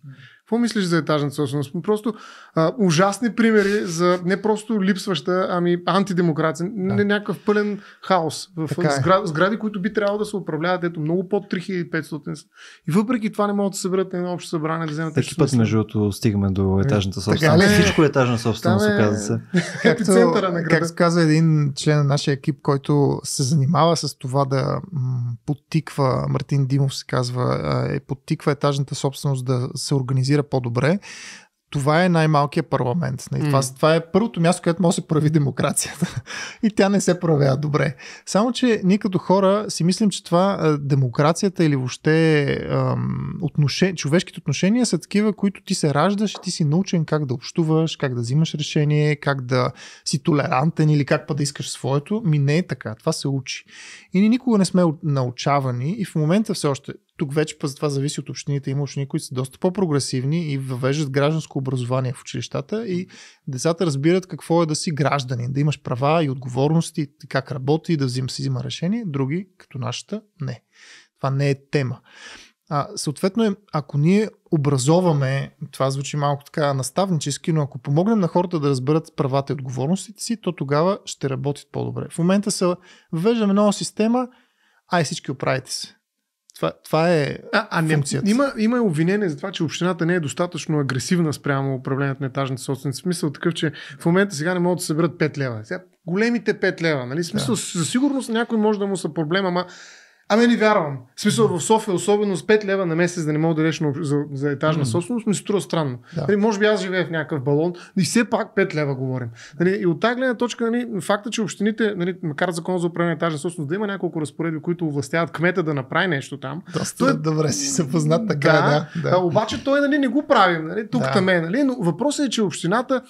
Какво мислиш за етажната собственост? Просто а, ужасни примери за не просто липсваща, ами антидемокрация, да. не някакъв пълен хаос в е. сгради, които би трябвало да се управляват. Ето, много под 3500 И въпреки това не могат да се съберат на едно общо събрание да вземат. Всеки път, между другото, стигаме до е, етажната собственост. Така, е? Всичко е етажна собственост, е... оказва се. [laughs] Епицентъра на града. Както каза един член на нашия екип, който се занимава с това да подтиква, Мартин Димов се казва, е, подтиква етажната собственост да се организира разбира по-добре. Това е най-малкият парламент. Mm. това, това е първото място, където може да се прояви демокрацията. [laughs] И тя не се проявява добре. Само, че ние като хора си мислим, че това демокрацията или въобще ам, отношен... човешките отношения са такива, които ти се раждаш и ти си научен как да общуваш, как да взимаш решение, как да си толерантен или как па да искаш своето. Ми не е така. Това се учи. И ние никога не сме научавани и в момента все още тук вече пък това зависи от общините. Има общини, които са доста по-прогресивни и въвеждат гражданско образование в училищата и децата разбират какво е да си гражданин, да имаш права и отговорности, как работи, да взим, си взима решение. Други, като нашата, не. Това не е тема. А, съответно, е, ако ние образоваме, това звучи малко така наставнически, но ако помогнем на хората да разберат правата и отговорностите си, то тогава ще работят по-добре. В момента се въвеждаме нова система, ай всички оправите се. Това, това е а, а не, Има, има обвинение за това, че общината не е достатъчно агресивна спрямо управлението на етажните собственици. В смисъл такъв, че в момента сега не могат да се съберат 5 лева. Сега, големите 5 лева, нали? смисъл, да. със сигурност някой може да му са проблема, ама Ами не вярвам. В смисъл в София, особено с 5 лева на месец да не мога да дадеш за, за етажна mm. собственост, ми се струва странно. Да. Нали, може би аз живея в някакъв балон, и все пак 5 лева говорим. Нали, и от тази гледна точка, нали, факта, че общините, нали, макар закон за управление на етажна собственост, да има няколко разпоредби, които овластяват кмета да направи нещо там. Доста той... Е- добре си съпознат така, да. да, да. обаче той нали, не го прави, нали, тук да. е. Нали, но въпросът е, че общината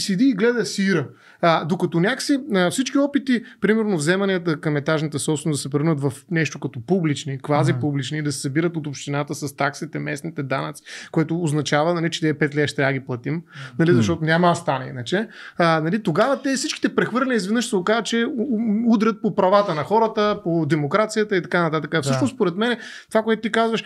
седи и гледа сира. А, докато някакси а, всички опити, примерно вземанията към етажната собственост да се превърнат в нещо като публични, квази публични, да се събират от общината с таксите, местните данъци, което означава, нали, че тези 5 лея ще трябва да ги платим, нали, защото няма да стане иначе. А, нали, тогава те всичките прехвърляния изведнъж се оказа, че удрят по правата на хората, по демокрацията и така нататък. Да. Всъщност, според мен, това, което ти казваш,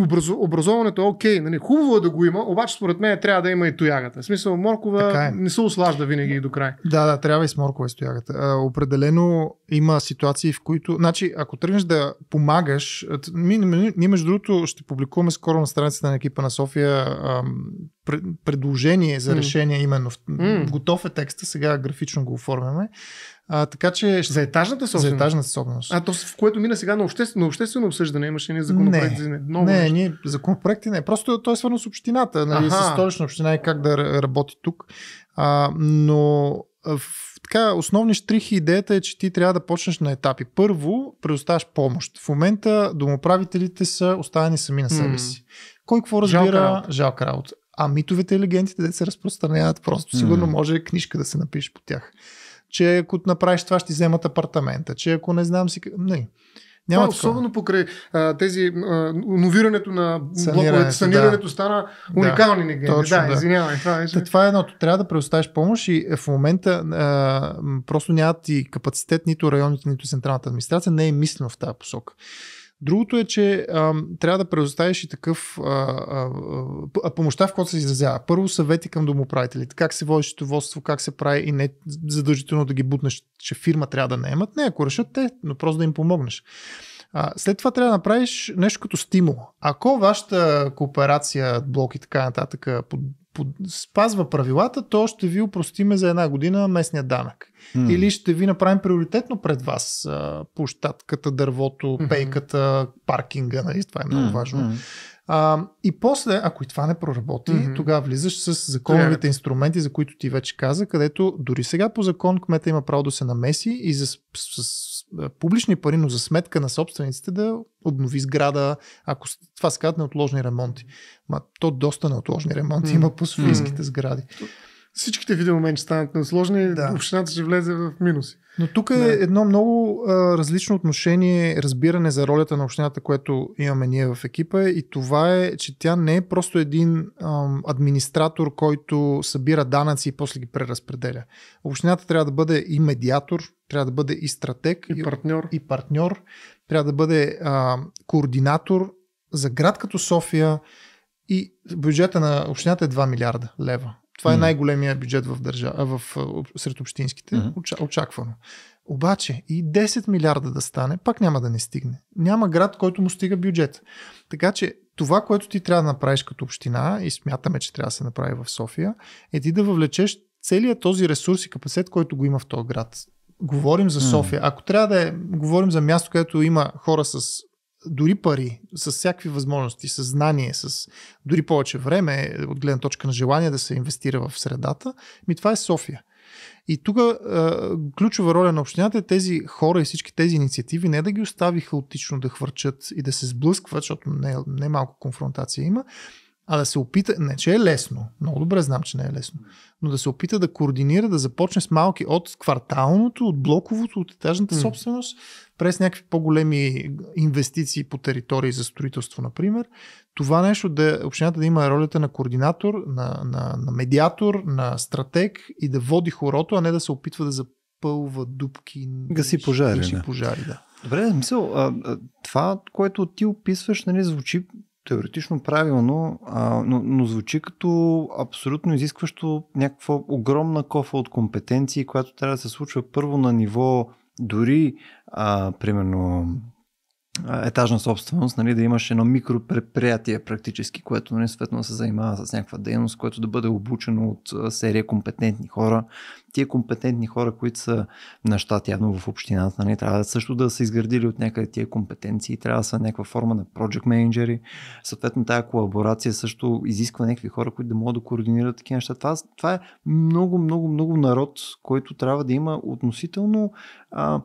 образ, образоването е окей, нали, хубаво е да го има, обаче според мен трябва да има и тоягата. В смисъл, моркова е. не се ослажда винаги и до край. Да, да, трябва и с моркова стоягата. А, определено има ситуации, в които... Значи, ако тръгнеш да помагаш... Ние, между другото, ще публикуваме скоро на страницата на екипа на София ам, предложение за решение mm. именно. В, mm. Готов е текста, сега графично го оформяме. А, така че... За етажната собственост? За етажната собственост. А то в което мина сега на обществено, обществено обсъждане имаше ние законопроекти? не, за Не, не, законопроекти не. Просто той е свързано с общината, нали, с столична община и как да работи тук. А, но в, така, основни штрихи идеята е, че ти трябва да почнеш на етапи. Първо, предоставяш помощ. В момента домоправителите са оставени сами на себе си. Mm. Кой какво разбира? Жалка работа. Жалка работа. А митовете и легендите де се разпространяват просто. Mm. Сигурно може книжка да се напише по тях. Че ако направиш това, ще вземат апартамента. Че ако не знам си... Не. Нали. Няма това, е особено покрай а, тези а, новирането на блоковете, санирането да. стана уникални да, негени. Точно, да, да. извинявай. Това, е, Та, това е едното. Трябва да предоставиш помощ и е, в момента а, просто нямат и капацитет нито районите, нито централната администрация. Не е мислено в тази посока. Другото е, че а, трябва да предоставиш и такъв а, а, помощта, в която се изразява. Първо съвети към домоправителите. Как се води счетоводство, как се прави и не задължително да ги бутнеш, че фирма трябва да наемат. Не, ако решат те, но просто да им помогнеш. А, след това трябва да направиш нещо като стимул. Ако вашата кооперация, блок и така нататък под спазва правилата, то ще ви упростиме за една година местния данък. Mm. Или ще ви направим приоритетно пред вас площадката, дървото, mm-hmm. пейката, паркинга, нали? това е много mm-hmm. важно. Mm-hmm. А, и после, ако и това не проработи, mm-hmm. тогава влизаш с законовите yeah. инструменти, за които ти вече каза, където дори сега по закон кмета има право да се намеси и за, с, с, с публични пари, но за сметка на собствениците да обнови сграда, ако това се казват неотложни ремонти. Ма то доста неотложни ремонти mm-hmm. има по софийските mm-hmm. сгради всичките моменти станат несложни, да. общината ще влезе в минуси. Но тук е да. е едно много а, различно отношение, разбиране за ролята на общината, което имаме ние в екипа и това е, че тя не е просто един ам, администратор, който събира данъци и после ги преразпределя. Общината трябва да бъде и медиатор, трябва да бъде и стратег, и, и партньор, и партньор трябва да бъде а, координатор за град като София и бюджета на общината е 2 милиарда лева това е най-големия бюджет в, държа... в, в сред общинските, mm-hmm. очаквано. Обаче и 10 милиарда да стане, пак няма да не стигне. Няма град, който му стига бюджет. Така че това, което ти трябва да направиш като община, и смятаме, че трябва да се направи в София, е ти да въвлечеш целият този ресурс и капацитет, който го има в този град. Говорим за София. Ако трябва да е, говорим за място, където има хора с дори пари, с всякакви възможности, с знание, с дори повече време, е, от гледна точка на желание да се инвестира в средата, ми това е София. И тук ключова роля на общината е тези хора и всички тези инициативи не да ги остави хаотично да хвърчат и да се сблъскват, защото не, не малко конфронтация има, а да се опита, не че е лесно, много добре знам, че не е лесно, но да се опита да координира, да започне с малки от кварталното, от блоковото, от етажната mm. собственост, през някакви по-големи инвестиции по територии за строителство, например. Това нещо да общината да има ролята на координатор, на, на, на медиатор, на стратег и да води хорото, а не да се опитва да запълва дупки. Гаси пожари. Гаси пожари, да. Добре, мисъл, а, това, което ти описваш, нали, звучи теоретично правилно, а, но, но звучи като абсолютно изискващо някаква огромна кофа от компетенции, която трябва да се случва първо на ниво дори, а, примерно, етажна собственост, нали, да имаш едно микропредприятие практически, което нали, съответно се занимава с някаква дейност, което да бъде обучено от серия компетентни хора. Тия компетентни хора, които са на щат, явно в общината, нали, трябва също да са изградили от някъде тия компетенции, трябва да са някаква форма на project менеджери. Съответно, тая колаборация също изисква някакви хора, които да могат да координират такива неща. Това, това е много, много, много народ, който трябва да има относително а,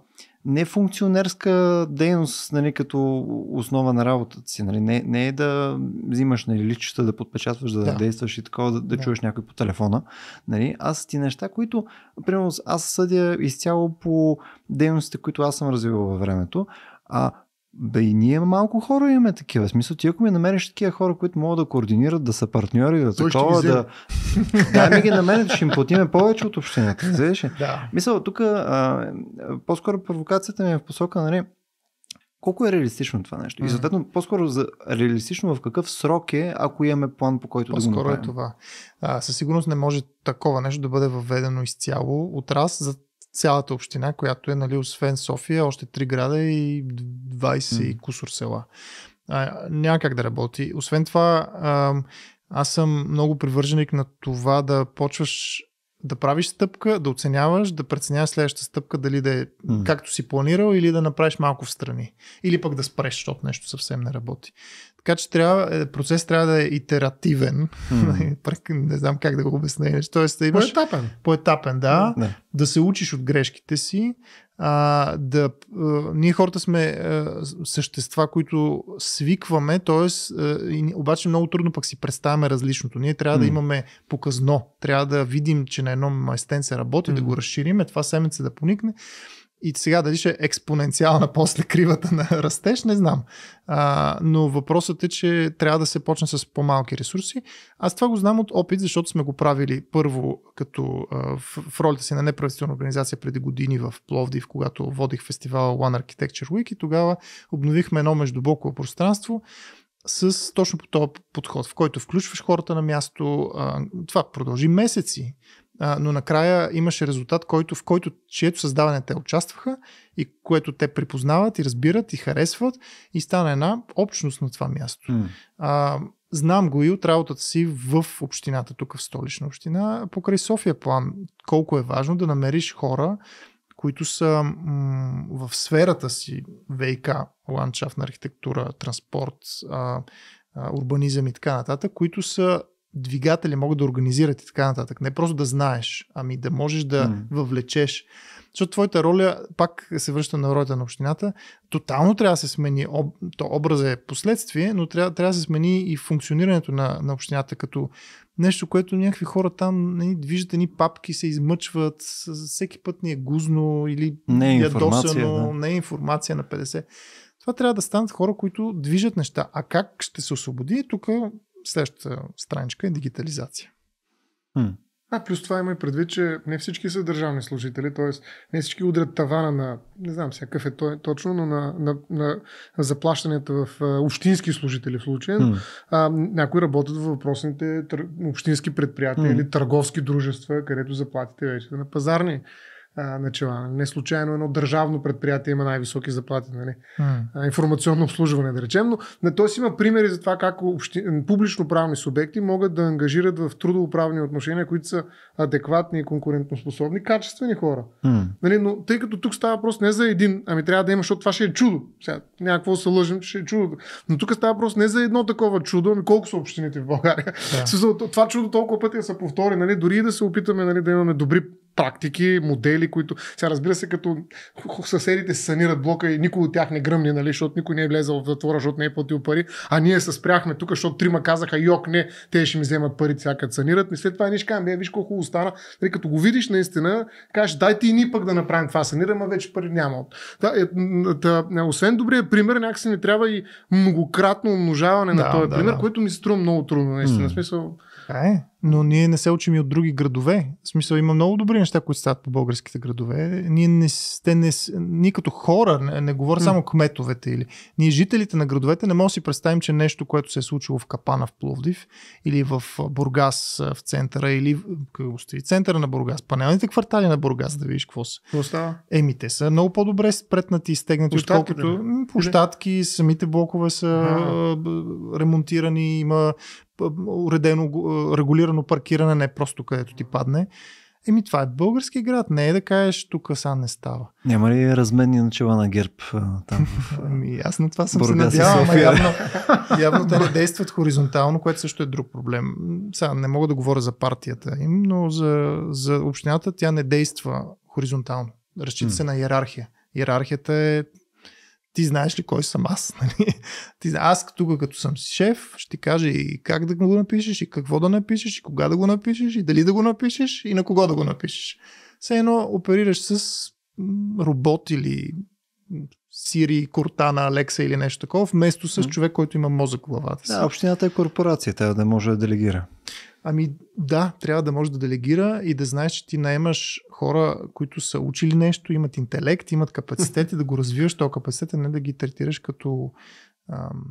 не функционерска дейност, нали, като основа на работата си. Нали. Не, не е да взимаш нали, личета, да подпечатваш, да, да. действаш и такова, да, да, да чуеш някой по телефона. Нали. Аз ти неща, които, примерно, аз съдя изцяло по дейностите, които аз съм развивал във времето. А бе и ние малко хора имаме такива. В смисъл, ти ако ми намериш такива хора, които могат да координират, да са партньори, да такова, да... Дай ми ги на мен, ще им платиме повече от общината. Да. Мисъл, тук а, по-скоро провокацията ми е в посока, нали, колко е реалистично това нещо? Mm-hmm. И съответно, по-скоро за реалистично в какъв срок е, ако имаме план по който по-скоро да го направим? По-скоро е това. А, със сигурност не може такова нещо да бъде въведено изцяло от раз за цялата община, която е, нали, освен София, още три града и 20 mm-hmm. кусор села. А, няма как да работи. Освен това, а, аз съм много привърженик на това да почваш да правиш стъпка, да оценяваш, да преценяваш следващата стъпка дали да е mm. както си планирал или да направиш малко в страни, Или пък да спреш, защото нещо съвсем не работи. Така че трябва, е, процес трябва да е итеративен. Mm. [laughs] не знам как да го обясня. Тоест, да имаш... Поетапен. Поетапен, да. Не. Да се учиш от грешките си. А, да, а, е, ние хората сме а, е, същества, които свикваме, т.е. обаче много трудно пък си представяме различното. Ние трябва mm. да имаме показно, трябва да видим, че на едно се работи, mm. да го разшириме, това семенце да поникне. И сега дали ще е експоненциална [laughs] после кривата на растеж, не знам. А, но въпросът е, че трябва да се почне с по-малки ресурси. Аз това го знам от опит, защото сме го правили първо като а, в, в ролята си на неправителствена организация преди години в Пловдив, когато водих фестивала One Architecture Week и тогава обновихме едно междубоково пространство, с точно по този подход, в който включваш хората на място. Това продължи месеци но накрая имаше резултат, който, в който чието създаване те участваха и което те припознават и разбират и харесват и стана една общност на това място. Mm. А, знам го и от работата си в общината, тук в столична община, покрай София план, колко е важно да намериш хора, които са м- в сферата си ВИК, ландшафтна архитектура, транспорт, а, урбанизъм и така нататък, които са двигатели могат да организират и така нататък. Не просто да знаеш, ами да можеш да mm. въвлечеш. Защото твоята роля, пак се връща на ролята на общината, тотално трябва да се смени. Об, то образа е последствие, но трябва, трябва да се смени и функционирането на, на общината като нещо, което някакви хора там не, нали, движат ни папки, се измъчват, всеки път ни е гузно или не е ядосано, да. не е информация на 50. Това трябва да станат хора, които движат неща. А как ще се освободи? Тук Следващата страничка е дигитализация. Хм. А плюс това има и предвид, че не всички са държавни служители, т.е. не всички удрят тавана на, не знам сега какъв е той точно, но на, на, на заплащанията в а, общински служители в случая. Mm. А, някои работят в въпросните тър, общински предприятия mm. или търговски дружества, където заплатите вече на пазарни а, начала. Не случайно едно държавно предприятие има най-високи заплати, нали? mm. информационно обслужване, да речем, но на т.е. има примери за това как общи... публично-правни субекти могат да ангажират в трудоуправни отношения, които са адекватни и конкурентоспособни, качествени хора. Mm. Нали? Но тъй като тук става въпрос не за един, ами трябва да има, защото това ще е чудо. Сега, някакво се лъжим, ще е чудо. Но тук става въпрос не за едно такова чудо, ами колко са общините в България. Yeah. [laughs] Това чудо толкова пъти се повтори, нали? дори и да се опитаме нали, да имаме добри практики, модели, които... Сега разбира се, като съседите се санират блока и никой от тях не гръмне, нали, защото никой не е влезал в затвора, защото не е платил пари, а ние се спряхме тук, защото трима казаха, йок, не, те ще ми вземат пари, сега като санират. И след това ние ще виж колко хубаво стана. Нали, като го видиш наистина, кажеш, дайте и ни пък да направим това санираме, вече пари няма. Да, е, да, освен добрия пример, някакси не трябва и многократно умножаване да, на този да, пример, да. което ми се струва много трудно, наистина. Mm. Смисъл... Е но ние не се учим и от други градове. В смисъл има много добри неща, които стават по българските градове. Ние, не, сте, не, ние като хора, не, не говоря само кметовете или ние жителите на градовете не можем да си представим, че нещо, което се е случило в Капана в Пловдив или в Бургас в центъра или в центъра на Бургас, панелните квартали на Бургас, да видиш какво са. Остава. Еми, те са много по-добре спретнати и стегнати, отколкото нали? площадки, самите блокове са а. ремонтирани, има уредено, регулирано регулирано паркиране, не просто където ти падне. Еми, това е български град, не е да кажеш, тук са не става. Няма ли разменни начала на ГЕРБ там? [laughs] Ами, аз на това съм Бургас се надявал, но явно, явно те не действат хоризонтално, което също е друг проблем. Сега не мога да говоря за партията им, но за, за общината тя не действа хоризонтално. Разчита се на иерархия. Иерархията е ти знаеш ли кой съм аз. [laughs] Нали? Ти, аз тук като съм шеф ще ти кажа и как да го напишеш, и какво да напишеш, и кога да го напишеш, и дали да го напишеш, и на кого да го напишеш. Все едно оперираш с робот или Сири, Кортана, Алекса или нещо такова, вместо с човек, който има мозък в главата си. Да, общината е корпорация, трябва да може да делегира. Ами да, трябва да можеш да делегира и да знаеш, че ти наймаш хора, които са учили нещо, имат интелект, имат капацитет и да го развиваш този капацитет, а не да ги третираш като ам,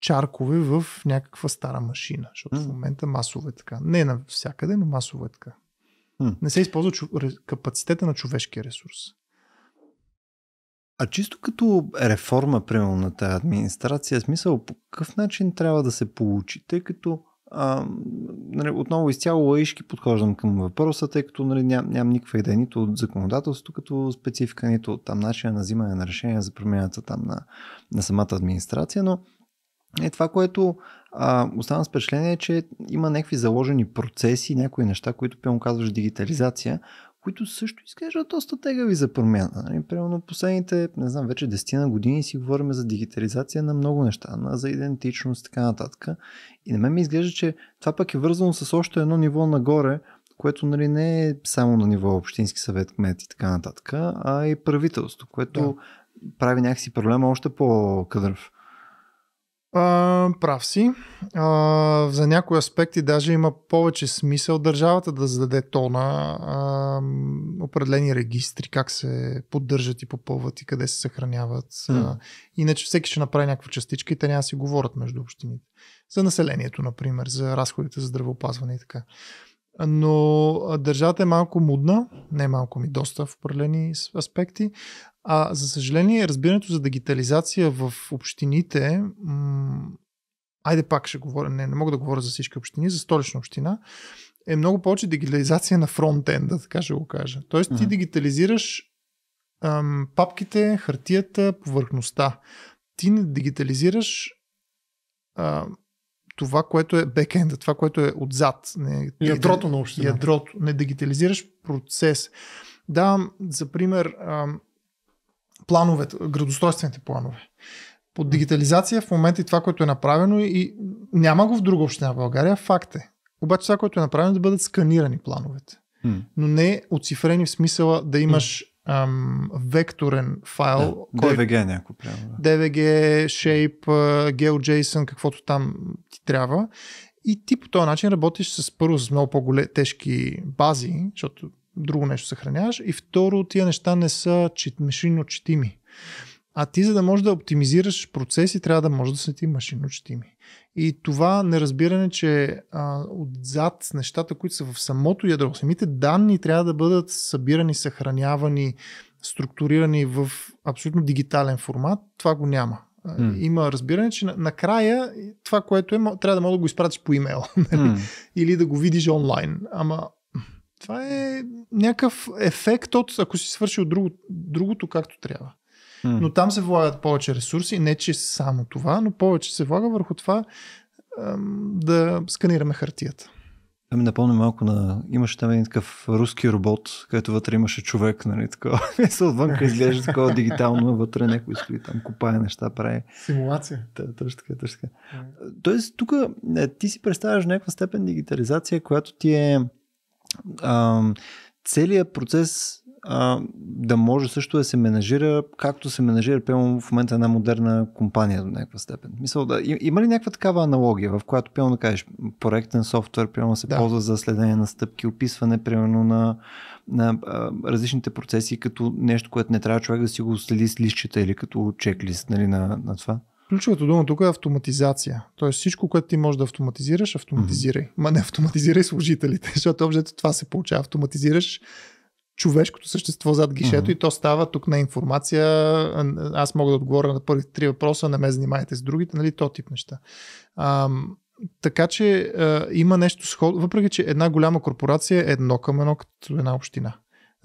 чаркове в някаква стара машина, защото в момента масово е така. Не навсякъде, но масово е така. Не се използва чу... капацитета на човешкия ресурс. А чисто като реформа, примерно, на тази администрация, смисъл по какъв начин трябва да се получи, тъй като а, нали, отново изцяло лаишки подхождам към въпроса, тъй като нали, ням, нямам никаква идея нито от законодателството като специфика, нито от там начина на взимане на решения за промяната там на, на самата администрация, но е това, което а, оставам с впечатление, е, че има някакви заложени процеси, някои неща, които пълно казваш дигитализация, които също изглеждат доста тегави за промяна. Нали? Примерно последните, не знам, вече 10 на години си говорим за дигитализация на много неща, на, за идентичност и така нататък. И на мен ми изглежда, че това пък е вързано с още едно ниво нагоре, което нали, не е само на ниво Общински съвет, кмет и така нататък, а и правителство, което да. прави някакси проблема още по-кадръв. А, прав си. А, за някои аспекти даже има повече смисъл държавата да зададе тона а, определени регистри, как се поддържат и попълват и къде се съхраняват. Mm. А, иначе всеки ще направи някаква частичка и те няма да си говорят между общините. За населението, например, за разходите за здравеопазване и така но държавата е малко мудна, не малко ми, доста в определени аспекти. А за съжаление, разбирането за дигитализация в общините, м- айде пак ще говоря, не, не мога да говоря за всички общини, за столична община, е много повече дигитализация на фронтенда, така ще го кажа. Тоест ти mm-hmm. дигитализираш ам, папките, хартията, повърхността. Ти не дигитализираш ам, това, което е бекенда, това, което е отзад. Не, е ядрото на общината. Ядрото. Не дигитализираш процес. Давам за пример плановете, градостройствените планове. Под дигитализация в момента и това, което е направено и няма го в друга община в България, факт е. Обаче това, което е направено, е да бъдат сканирани плановете. Но не оцифрени в смисъла да имаш ам, векторен файл. Да, кой... DVG някакво прямо. Да. DVG, Shape, GeoJSON, каквото там ти трябва. И ти по този начин работиш с първо с много по-тежки бази, защото друго нещо съхраняваш, и второ тия неща не са чит, машинно четими. А ти, за да можеш да оптимизираш процеси, трябва да можеш да са ти машинно И това неразбиране, че а, отзад нещата, които са в самото ядро, самите данни трябва да бъдат събирани, съхранявани, структурирани в абсолютно дигитален формат, това го няма. Mm. Има разбиране, че накрая това, което е, трябва да мога да го изпратиш по имейл mm. [laughs] или да го видиш онлайн. Ама това е някакъв ефект от ако си свършил друго, другото както трябва. Но там се влагат повече ресурси, не че само това, но повече се влага върху това да сканираме хартията. Ами напомня малко на... Имаше там един такъв руски робот, където вътре имаше човек, нали, такова. [laughs] Отвън изглежда такова дигитално, вътре някой стои там, копае неща, прави. Симулация. Да, точно така, точно така. Тоест, тук е, ти си представяш някаква степен дигитализация, която ти е... Ам, целият процес а, да може също да се менажира, както се менажира пълно в момента една модерна компания до някаква степен. Мисъл, да, има ли някаква такава аналогия, в която пълно да кажеш проектен софтуер, пълно се да. ползва за следение на стъпки, описване примерно на, на а, различните процеси като нещо, което не трябва човек да си го следи с листчета или като чеклист нали, на, на това? Ключовата дума тук е автоматизация. Тоест всичко, което ти можеш да автоматизираш, автоматизирай. Mm-hmm. Ма не автоматизирай служителите, [laughs] защото обжето това се получава. Автоматизираш човешкото същество зад гишето mm-hmm. и то става тук на информация. Аз мога да отговоря на първите три въпроса, не ме занимайте с другите, нали, то тип неща. А, така че а, има нещо сходно, въпреки че една голяма корпорация е едно към едно като една община.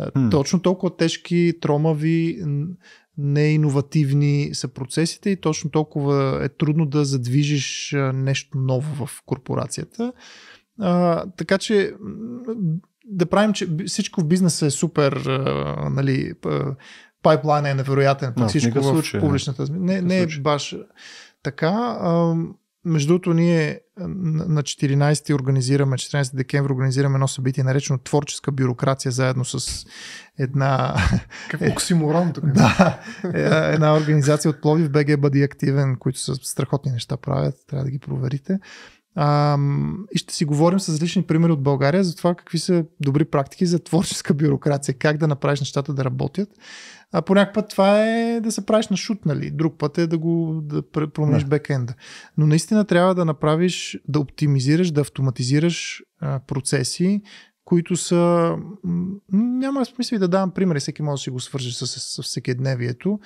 Mm. Точно толкова тежки, тромави, неиновативни са процесите и точно толкова е трудно да задвижиш нещо ново в корпорацията. А, така че да правим, че всичко в бизнеса е супер, нали, пайплайн е невероятен, пък всичко в, случай, в публичната. Не, не е баш така. между другото, ние на 14 организираме, 14 декември организираме едно събитие, наречено Творческа бюрокрация, заедно с една... [laughs] Как оксиморон тук. [laughs] да, е, една организация от Пловдив, БГ Бъди Активен, които са страхотни неща правят, трябва да ги проверите и ще си говорим с различни примери от България за това какви са добри практики за творческа бюрокрация, как да направиш нещата да работят. А по път това е да се правиш на шут, нали? Друг път е да го да промениш да. бекенда. Но наистина трябва да направиш, да оптимизираш, да автоматизираш а, процеси, които са... Няма смисъл и да давам примери, всеки може да си го свържи с, с, с всекидневието,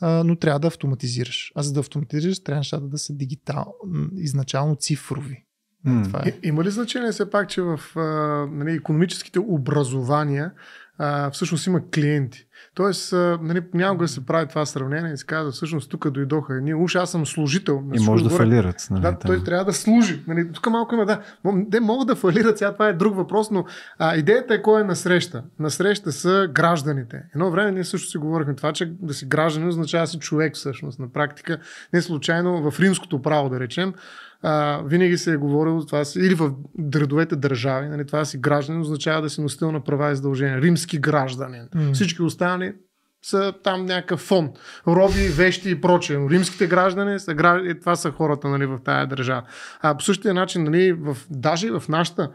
а, но трябва да автоматизираш. А за да автоматизираш, трябва нещата да са дигитал, изначално цифрови. Mm. Това е. И, има ли значение все пак, че в а, нали, економическите образования а, всъщност има клиенти? Тоест, нали, да се прави това сравнение и се казва, всъщност тук дойдоха едни уж, аз съм служител. На и може да фалират. Нали, да, той трябва да служи. Нали, тук малко има, да. Те могат да фалират, сега това е друг въпрос, но а, идеята е кой е насреща. Насреща са гражданите. Едно време ние също си говорихме това, че да си гражданин означава си човек всъщност на практика. Не случайно в римското право, да речем, а, винаги се е говорило това си, или в градовете държави, нали, това си гражданин означава да си носител на права и задължения, римски гражданин. Mm. Всички останали са там някакъв фон. Роби, вещи и прочее. Но римските граждани са, граждани, това са хората нали, в тая държава. А по същия начин, нали, в, даже и в нашата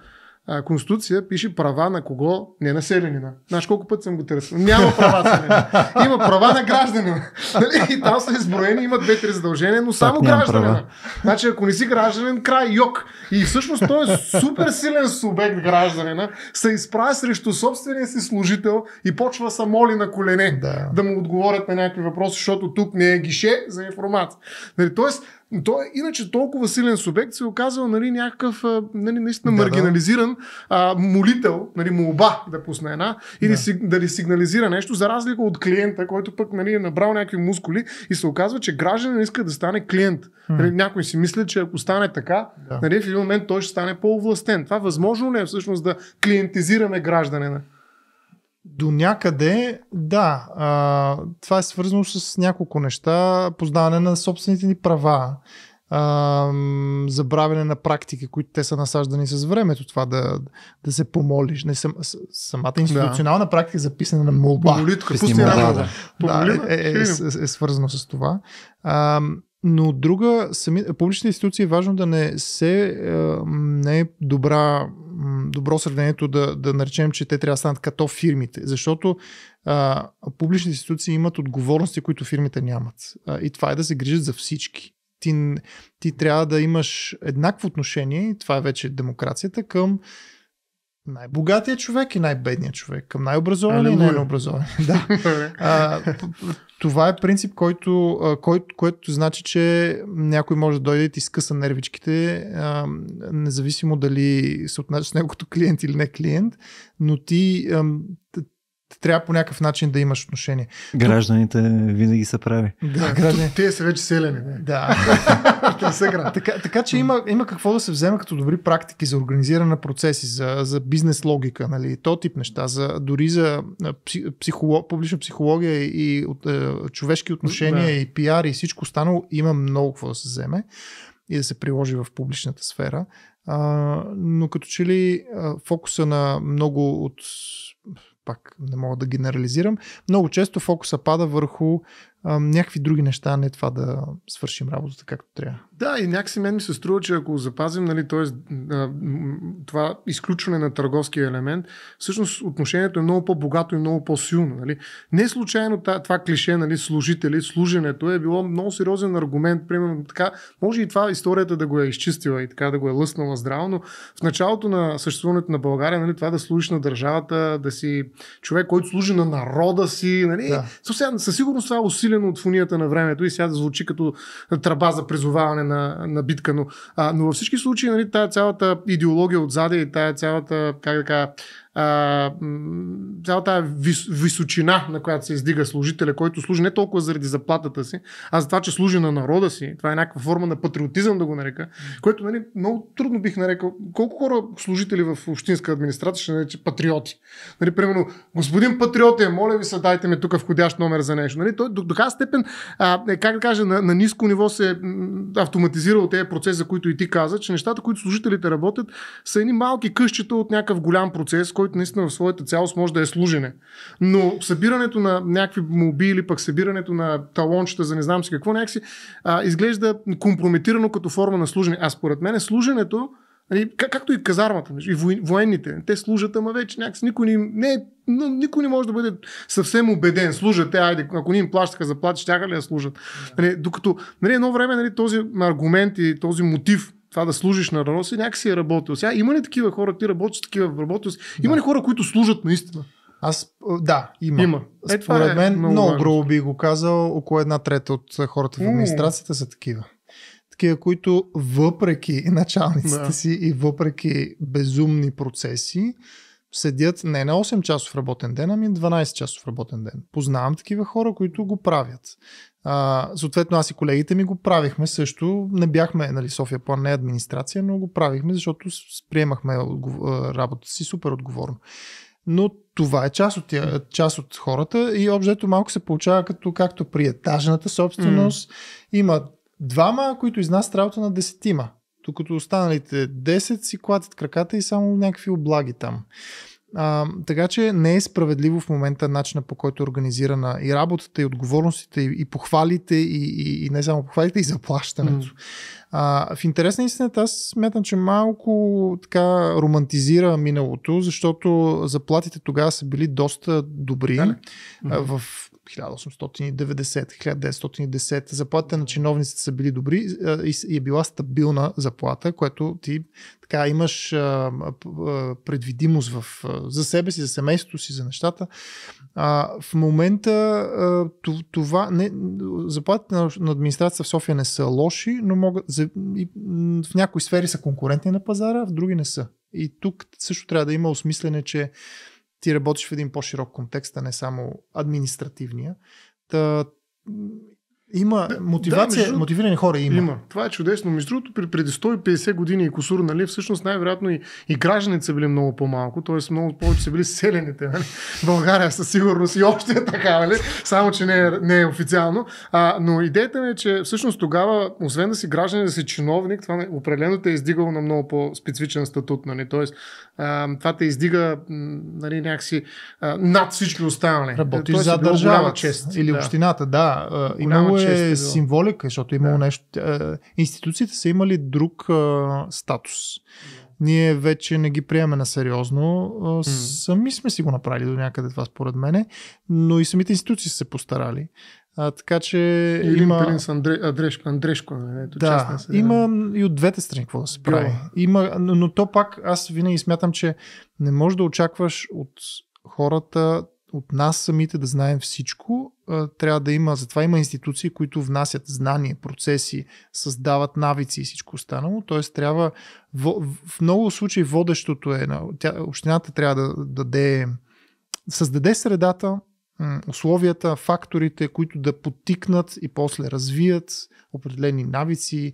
а, Конституция пише права на кого? Не на селянина. Знаеш колко път съм го търсил? Няма права на Има права на гражданина. Нали? И там са изброени, имат две-три задължения, но само так, гражданина. Права. Значи ако не си гражданин, край йок. И всъщност той е супер силен субект гражданина, се изправя срещу собствения си служител и почва са моли на колене да, да му отговорят на някакви въпроси, защото тук не е гише за информация. Нали? Тоест, той е иначе толкова силен субект се е оказва нали, някакъв нали, наистина да, маргинализиран а, молител, нали, молба да пусне една или да. да ли сигнализира нещо, за разлика от клиента, който пък нали, е набрал някакви мускули и се оказва, че гражданин иска да стане клиент. Нали, някой си мисли, че ако стане така, да. нали, в един момент той ще стане по-овластен. Това възможно ли е всъщност да клиентизираме гражданина? До някъде, да. А, това е свързано с няколко неща. Познаване на собствените ни права, а, забравяне на практики, които те са насаждани с времето, това да, да се помолиш. Не, сам, самата институционална да. практика е записана на молба. Молитка, пусти да, да. да е, е, е, е, свързано с това. А, но друга, сами, публична институция е важно да не се е, не е добра добро сравнението да, да наречем, че те трябва да станат като фирмите, защото а, публични институции имат отговорности, които фирмите нямат. А, и това е да се грижат за всички. Ти, ти трябва да имаш еднакво отношение, и това е вече демокрацията, към най-богатия човек и най-бедния човек, към най-образования и най образование [laughs] да. А, това е принцип, който, който, който значи, че някой може да дойде и ти скъса нервичките, а, независимо дали се отнася с него като клиент или не клиент, но ти, а, трябва по някакъв начин да имаш отношение. Гражданите Тук... винаги са прави. Да, граждани... Те са вече селени. Не? Да. [laughs] Те са град. Така, така че има, има какво да се вземе като добри практики за организиране на процеси, за, за бизнес логика, нали, то тип неща, за, дори за психолог, публична психология и от, е, човешки отношения да. и пиар и всичко останало. Има много какво да се вземе и да се приложи в публичната сфера. А, но като че ли а, фокуса на много от пак не мога да генерализирам, много често фокуса пада върху а, някакви други неща, не това да свършим работата както трябва. Да, и някакси мен ми се струва, че ако запазим нали, т.е. това изключване на търговския елемент, всъщност отношението е много по-богато и много по-силно. Нали. Не случайно това клише нали, служители, служенето е било много сериозен аргумент. Примерно така, може и това историята да го е изчистила и така да го е лъснала здраво, но в началото на съществуването на България, нали, това да служиш на държавата, да си човек, който служи на народа си, нали, да. със сигурност това е усилен изсилен от фунията на времето и сега да звучи като тръба за призоваване на, на битка. Но, а, но във всички случаи нали, тая цялата идеология отзаде и тая цялата, как да кажа, цялата вис, височина, на която се издига служителя, който служи не толкова заради заплатата си, а за това, че служи на народа си. Това е някаква форма на патриотизъм, да го нарека, което нали, много трудно бих нарекал. Колко хора служители в общинска администрация ще нарече патриоти? Нали, примерно, господин е, моля ви се, дайте ми тук входящ номер за нещо. Нали, той до, до степен, а, е, как да кажа, на, на ниско ниво се автоматизира от тези процес, за които и ти каза, че нещата, които служителите работят, са едни малки къщета от някакъв голям процес, който който наистина в своята цялост може да е служене. Но събирането на някакви моби или пък събирането на талончета за не знам си какво някакси а, изглежда компрометирано като форма на служене. А според мен служенето нали, как, както и казармата, и военните, те служат, ама вече някакси никой не, не, но никой не може да бъде съвсем убеден. Служат те, айде, ако ни им плащаха заплати, ще ли да служат. Да. Нали, докато нали, едно време нали, този аргумент и този мотив това да служиш на и някакси е работил. Сега има ли такива хора, ти работиш с такива работилси? Има да. ли хора, които служат наистина? Аз, да, има. има. Е, Според е мен, много, много грубо би го казал, около една трета от хората в администрацията mm. са такива. Такива, които въпреки [laughs] началниците да. си и въпреки безумни процеси, седят не на 8 часов работен ден, ами 12 часов работен ден. Познавам такива хора, които го правят. А, съответно аз и колегите ми го правихме също. Не бяхме, нали, София план не е администрация, но го правихме, защото приемахме работата си супер отговорно. Но това е част от, част от хората и обжето малко се получава като както при етажната собственост. Mm. Има двама, които изнасят работа на десетима. Докато останалите 10 си клатят краката и само някакви облаги там. А, така че не е справедливо в момента начина по който е организирана и работата, и отговорностите, и, и похвалите, и, и, и не само похвалите, и заплащането. Mm. А, в интересна истина, аз смятам, че малко така романтизира миналото, защото заплатите тогава са били доста добри. mm-hmm. в 1890-1910. Заплатите на чиновниците са били добри и е била стабилна заплата, което ти така имаш предвидимост в, за себе си, за семейството си, за нещата. А, в момента това, не, заплатите на администрацията в София не са лоши, но могат, в някои сфери са конкурентни на пазара, в други не са. И тук също трябва да има осмислене, че ти работиш в един по-широк контекст, а не само административния. Та, има мотивация, да, мотивирани хора има. Има. Това е чудесно. Между другото, преди 150 години и косур, нали, всъщност най-вероятно и, и гражданите са били много по-малко, т.е. много повече са били селените. Нали? България със сигурност и още е така, нали? само че не е, не е официално. А, но идеята ми е, че всъщност тогава, освен да си гражданин, да си чиновник, това определено те е издигало на много по-специфичен статут. Нали? Т.е. това те издига нали, някакси над всички останали. Работиш е за държава чест. Или да. общината, да. И много много е, е символика, защото е имало да. нещо. Е, институциите са имали друг а, статус. Ние вече не ги приемаме на сериозно. сами сме си го направили до някъде това, според мене, но и самите институции са се постарали. А, така че. Или има... Принц Андре... Андрешко, Андрешко. Нали, Ето, да, се... има и от двете страни какво да се прави. Има, но, но то пак аз винаги смятам, че не можеш да очакваш от хората от нас самите да знаем всичко. Трябва да има, затова има институции, които внасят знания, процеси, създават навици и всичко останало. Т.е. трябва, в много случаи водещото е, общината трябва да даде, създаде средата, условията, факторите, които да подтикнат и после развият определени навици,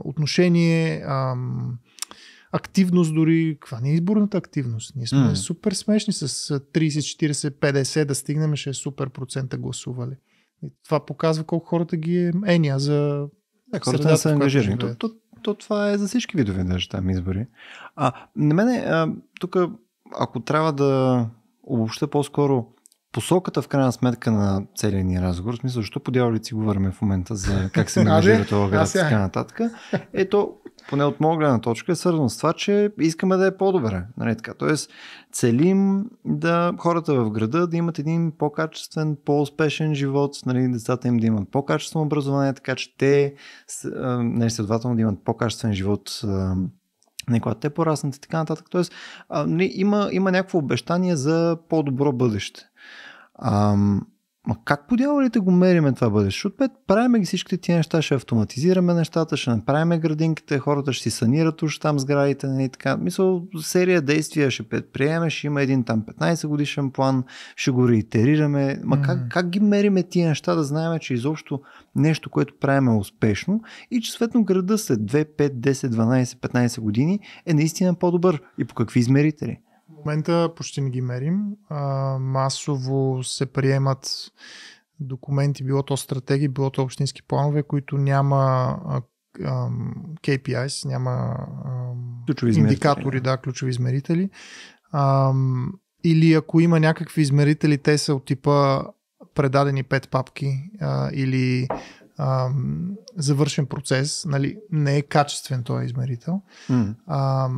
отношение, активност дори. Каква ни е изборната активност? Ние сме mm. супер смешни с 30, 40, 50 да стигнем, ще е супер процента гласували. И това показва колко хората ги е ения за да, хората не са ангажирани. То, то, то, това е за всички видове даже там избори. А, на мене тук, ако трябва да обобща по-скоро, посоката в крайна сметка на целия ни разговор, в смисъл, защо по говорим в момента за как се [laughs] менажира това град и така нататък, ето, поне от моя гледна точка е свързано с това, че искаме да е по-добре. Нали, така. Тоест, целим да хората в града да имат един по-качествен, по-успешен живот, нали, децата им да имат по-качествено образование, така че те, нали, следователно да имат по-качествен живот не, нали, когато те пораснат и така нататък. Тоест, а, не, нали, има, има някакво обещание за по-добро бъдеще. А, Ма как по дяволите го мериме това бъдеще? От пет правиме ги всичките тия неща, ще автоматизираме нещата, ще направим градинките, хората ще си санират уж там сградите, нали така. Мисъл, серия действия ще предприемеш, ще има един там 15 годишен план, ще го реитерираме. Ма mm как, как ги мериме тия неща, да знаем, че изобщо нещо, което правим е успешно и че светно града след 2, 5, 10, 12, 15 години е наистина по-добър и по какви измерители? В момента почти не ги мерим. А, масово се приемат документи, било то стратегии, било то общински планове, които няма а, KPIs, няма а, индикатори, да, ключови измерители. А, или ако има някакви измерители, те са от типа предадени пет папки а, или а, завършен процес, нали, не е качествен този измерител. Mm. А,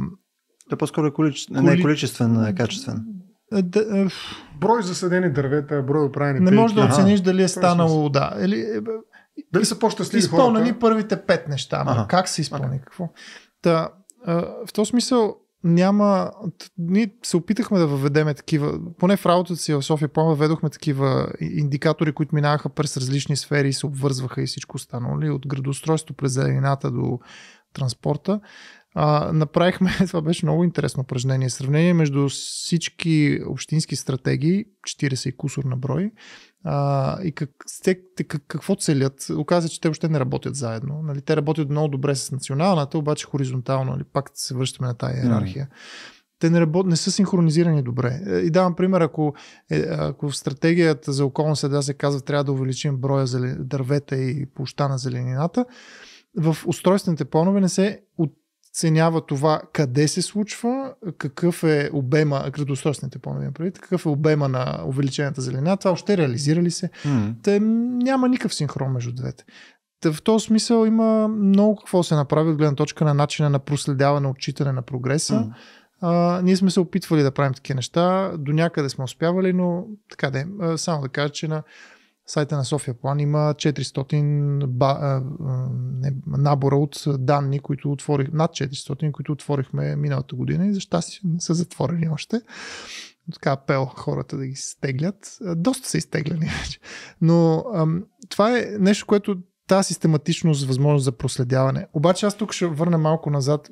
да, по-скоро е количе... Коли... не е количествен, а е качествен. Е, да, е, брой заседени дървета, брой оправени Не можеш да оцениш дали е станало, да. Или, е, дали са по-щастливи Изпълнени хората? първите пет неща. Ама, как се изпълни, ага. какво? Та, в този смисъл няма... Ние се опитахме да въведеме такива, поне в работата си в София План въведохме такива индикатори, които минаваха през различни сфери и се обвързваха и всичко останало. От градоустройство през зелената до транспорта а, направихме, [laughs] това беше много интересно упражнение, сравнение между всички общински стратегии, 40 и кусор на брой, а, и как, те, как, какво целят. Оказа, че те още не работят заедно. Нали, те работят много добре с националната, обаче хоризонтално, нали, пак се връщаме на тази иерархия. те не, работ, не са синхронизирани добре. Е, и давам пример, ако, е, ако в стратегията за околна среда се казва трябва да увеличим броя зелен... дървета и площа на зеленината, в устройствените планове не се от, изценява това къде се случва, какъв е обема, краткосрочните планове правите, какъв е обема на увеличената зелена, това още реализира ли се. Mm. Те, няма никакъв синхрон между двете. в този смисъл има много какво се направи от гледна точка на начина на проследяване, отчитане на прогреса. Mm. А, ние сме се опитвали да правим такива неща, до някъде сме успявали, но така е. само да кажа, че на сайта на София План има 400 ба, а, не, набора от данни, които отворих, над 400, които отворихме миналата година и за щастие не са затворени още. Така апел хората да ги стеглят. Доста са изтегляни вече. Но ам, това е нещо, което тази систематичност, възможност за проследяване. Обаче аз тук ще върна малко назад,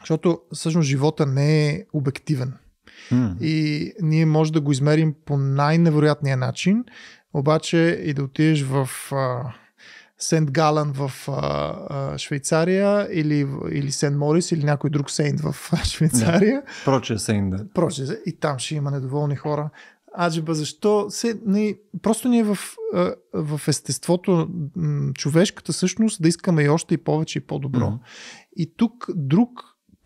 защото всъщност живота не е обективен. Mm. И ние може да го измерим по най-невероятния начин обаче и да отидеш в Сент Галан в а, а, Швейцария или, или Сент Морис или някой друг Сейнт в Швейцария. Да, проче е Сейнт, да. Проче, и там ще има недоволни хора. Аджиба, защо? Се, не, нали, просто ние в, в естеството, човешката същност, да искаме и още и повече и по-добро. Mm-hmm. И тук друг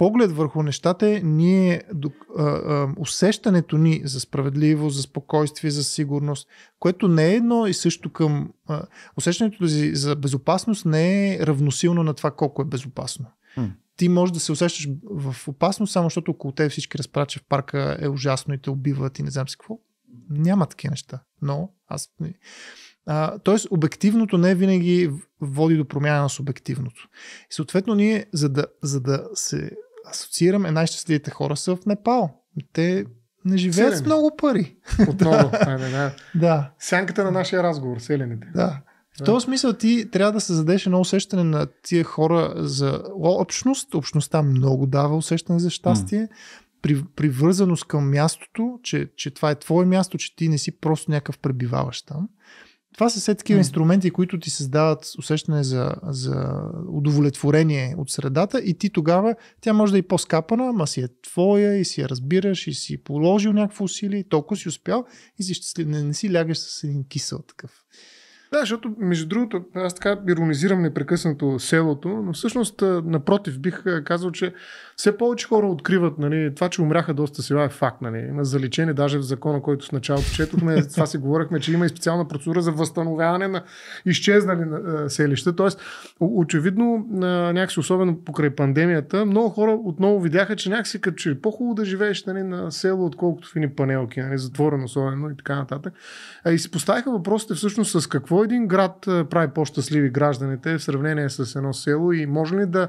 поглед върху нещата е ние, а, а, усещането ни за справедливост, за спокойствие, за сигурност, което не е едно и също към... А, усещането за, за безопасност не е равносилно на това колко е безопасно. Ти можеш да се усещаш в опасност, само защото около те всички разпрача в парка е ужасно и те убиват и не знам си какво. Няма такива неща. Но аз... Нали, а, тоест, обективното не винаги води до промяна на субективното. И съответно, ние, за да, за да се асоциираме най-щастливите хора са в Непал. Те не живеят Селени. с много пари. Отново. [laughs] да. да. Сянката на нашия разговор, селените. Да. В този смисъл ти трябва да създадеш едно усещане на тия хора за общност. Общността много дава усещане за щастие. при, привързаност към мястото, че, че това е твое място, че ти не си просто някакъв пребиваващ там. Това са все такива инструменти, които ти създават усещане за, за удовлетворение от средата и ти тогава, тя може да е по-скапана, ма си е твоя и си я разбираш и си положил някакво усилие, толкова си успял и си щастлив, не, не си лягаш с един кисел такъв. Да, защото между другото, аз така иронизирам непрекъснато селото, но всъщност напротив бих казал, че все повече хора откриват нали, това, че умряха доста села е факт. Нали. Има заличение даже в закона, който с началото четохме. [laughs] Това си говорихме, че има и специална процедура за възстановяване на изчезнали селища. Тоест, очевидно, някакси, особено покрай пандемията, много хора отново видяха, че някакси като че е по-хубаво да живееш нали, на село, отколкото в ини панелки, нали, затворено особено и така нататък. И си поставиха въпросите всъщност с какво какво един град прави по-щастливи гражданите в сравнение с едно село и може ли да,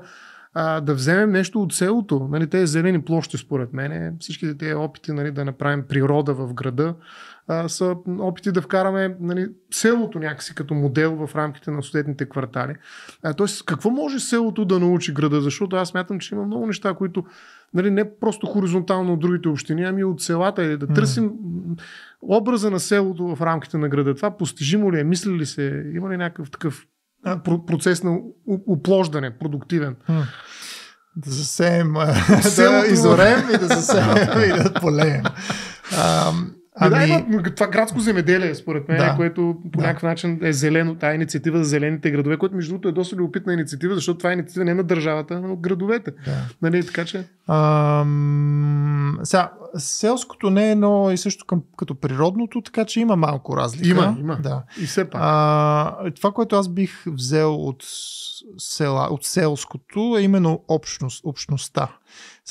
да вземем нещо от селото? Нали, те зелени площи, според мен, всичките тези опити нали, да направим природа в града са опити да вкараме нали, селото някакси като модел в рамките на съответните квартали. тоест, какво може селото да научи града? Защото аз мятам, че има много неща, които нали, не просто хоризонтално от другите общини, ами от селата или е, да mm. търсим образа на селото в рамките на града. Това постижимо ли е, мисли ли се, има ли някакъв такъв процес на оплождане, продуктивен? Mm. Да засеем, [laughs] да изорем и да засеем [laughs] и да полеем. Ами... Да, има това градско земеделие, според мен, да. което по да. някакъв начин е зелено, тази инициатива за зелените градове, което между другото е доста любопитна инициатива, защото това е инициатива не на държавата, а на градовете. Да. Нали, така че... Ам... Сега, селското не е но, и също към, като природното, така че има малко разлика. Има, има. Да. И все пак. А, това, което аз бих взел от, села, от селското е именно общност, общността.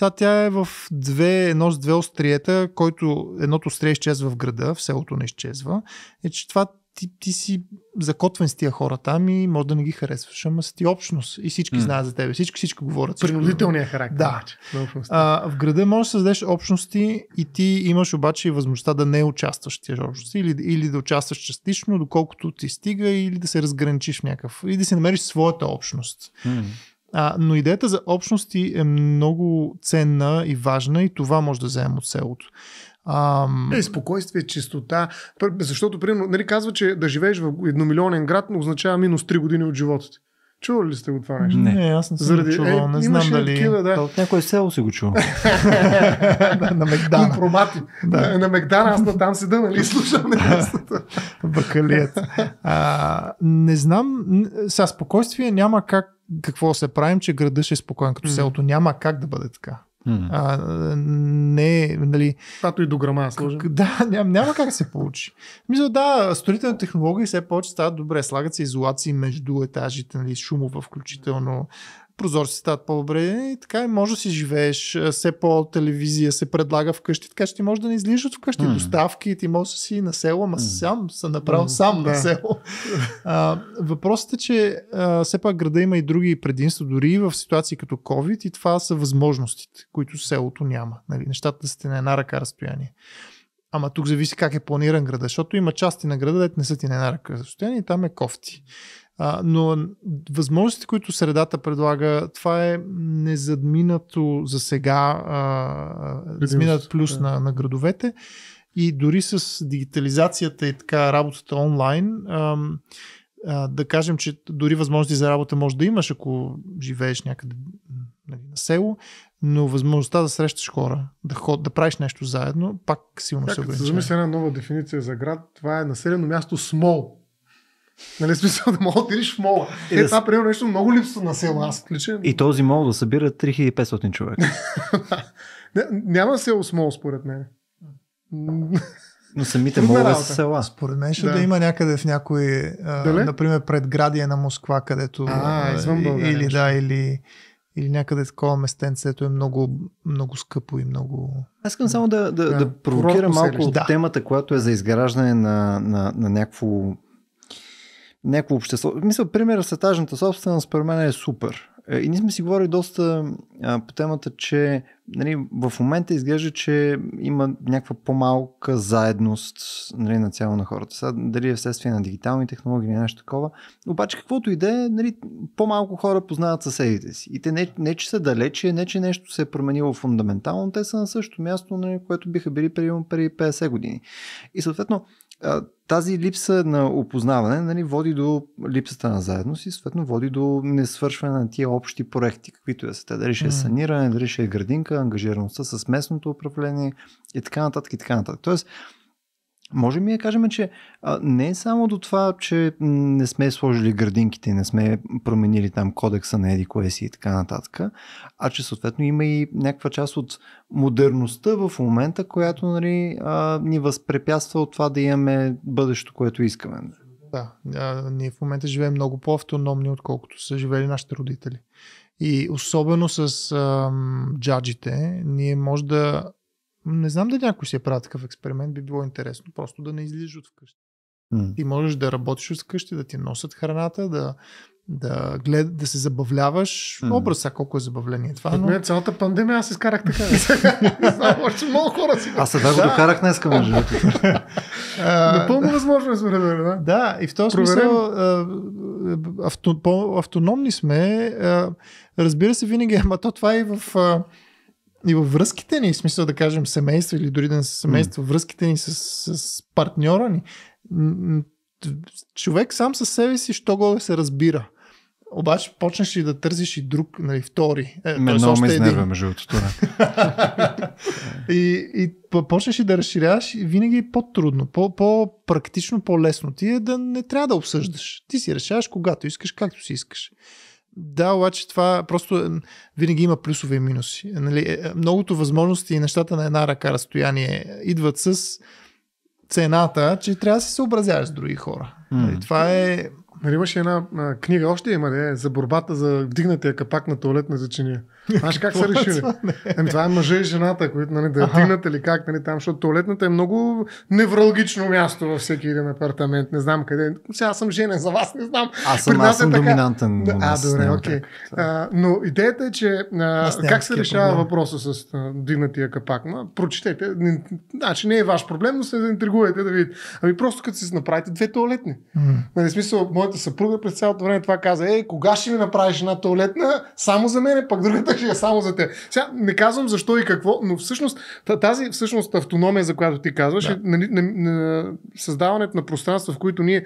Сега тя е в две, едно с две остриета, който едното острие изчезва в града, в селото не изчезва. Е, че това ти, ти си закотвен с тия хора там и може да не ги харесваш, ама си ти общност и всички mm. знаят за тебе, всички всички говорят. Принудителният характер. Да. А, в града можеш да създадеш общности и ти имаш обаче и възможността да не участваш в тези общности или, или да участваш частично, доколкото ти стига или да се разграничиш в някакъв, или да си намериш своята общност. Mm. А, но идеята за общности е много ценна и важна и това може да вземем от селото. Ам... Е, спокойствие, чистота. Защото, примерно, нали казва, че да живееш в едномилионен град, но означава минус 3 години от живота ти. Чували ли сте го това нещо? Не, аз не съм Заради... чувал, е, не е, знам дали. Такива, да. От някой село си го чувал. [laughs] на, Мегдана. Компромати. Да. На, Мегдана аз на там седа, нали, слушам невестата. [laughs] Бакалият. А, не знам, сега спокойствие няма как какво се правим, че града ще е спокоен като mm. селото. Няма как да бъде така. Mm. А, не, нали... Тато и до грама сложим. [laughs] Да, няма, няма как да се получи. Мисля, да, строителни технологии все повече стават добре. Слагат се изолации между етажите, нали, шумова включително прозорци стават по-добре и така и може да си живееш, все по-телевизия се предлага вкъщи, така че ти може да не излизаш вкъщи, mm. доставки, ти може да си на село, ама mm. сам съм направил mm. сам на село. а, въпросът е, че а, все пак града има и други предимства, дори и в ситуации като COVID и това са възможностите, които селото няма. Нали? Нещата сте на една ръка разстояние. Ама тук зависи как е планиран града, защото има части на града, дете не са ти на една ръка разстояние и там е кофти. А, но възможностите, които средата предлага, това е незадминато за сега, а, плюс да. на, на градовете. И дори с дигитализацията и така работата онлайн, а, а, да кажем, че дори възможности за работа може да имаш, ако живееш някъде нали, на село, но възможността да срещаш хора, да, ход, да правиш нещо заедно, пак силно Как се ограничава. Замисля една нова дефиниция за град. Това е населено място смол. Нали, смисъл да мога да отидеш в мола. И е, да... това примерно нещо много липсва на село. Аз личен. И този мол да събира 3500 човека. [laughs] Няма село с мол, според мен. Но самите молове са села. Според мен ще да. да има някъде в някои, а, например, предградие на Москва, където... А, извън България. Или да, или, или някъде такова местенцето е много, много скъпо и много... Аз искам само да, да, да, да провокирам малко от темата, която е за изграждане на, на, на някакво някакво общество. Мисля, примерът с етажната собственост според мен е супер. Е, и ние сме си говорили доста а, по темата, че нали, в момента изглежда, че има някаква по-малка заедност нали, на цяло на хората. Сега, дали е вследствие на дигитални технологии или нещо такова. Обаче, каквото и да е, нали, по-малко хора познават съседите си. И те не, не, че са далече, не, че нещо се е променило фундаментално, те са на същото място, нали, което биха били преди 50 години. И съответно, тази липса на опознаване нали, води до липсата на заедност и съответно води до несвършване на тия общи проекти, каквито да е са те. Дали ще е саниране, дали ще е градинка, ангажираността с местното управление и така нататък. И така нататък. Тоест, Можем ми да кажем, че а, не е само до това, че не сме сложили градинките, не сме променили там кодекса на еди Коеси и така нататък, а че съответно има и някаква част от модерността в момента, която нали, а, ни възпрепятства от това да имаме бъдещето, което искаме. Да, а, ние в момента живеем много по-автономни, отколкото са живели нашите родители. И особено с джаджите, ние може да не знам дали някой си е правил такъв експеримент, би било интересно просто да не излизаш от вкъщи. Mm. Ти можеш да работиш от вкъщи, да ти носят храната, да, да, глед, да се забавляваш. Mm. Образ, а колко е забавление това. Но... цялата пандемия аз изкарах така. Знам, [laughs] много хора си. Аз сега го докарах днес към живота. Напълно възможно е според да? Да, и в този Проверим. смисъл авто, по, автономни сме. Разбира се, винаги, ама то това е и в и във връзките ни, в смисъл да кажем семейство или дори да не са семейство, mm. връзките ни с, с партньора ни, човек сам със себе си, що го се разбира. Обаче почнеш ли да търсиш и друг, нали, втори. Е, Ме много ме изнервя, между другото. [laughs] и, и почнеш ли да разширяваш и винаги е по-трудно, по-практично, по-лесно ти е да не трябва да обсъждаш. Ти си решаваш когато искаш, както си искаш. Да, обаче това просто винаги има плюсове и минуси. Нали, е, е, многото възможности и нещата на една ръка разстояние идват с цената, че трябва да се съобразяваш с други хора. Mm. Това е... Нали, имаше една а, книга, още има, ли, за борбата за вдигнатия капак на туалетна зачиния. Знаеш как са е решили? Ами това е мъже и жената, които нали, да дигнат или как, нали, там, защото туалетната е много невралгично място във всеки един апартамент. Не знам къде. Сега съм женен за вас, не знам. Аз съм, аз е съм така... доминантен. А, добре, окей. Okay. Но идеята е, че а, как се решава проблем. въпроса с а, дигнатия капак? Ма, прочетете. Значи не е ваш проблем, но се интригувате, да видите. Ами просто като си направите две туалетни. Mm. Нали, смисъл, моята съпруга през цялото време това каза, е, кога ще ми направиш една туалетна, само за мен, пък другата е само за те. Сега не казвам защо и какво, но всъщност тази всъщност автономия, за която ти казваш, да. е, на, нали, създаването на пространства, в които ние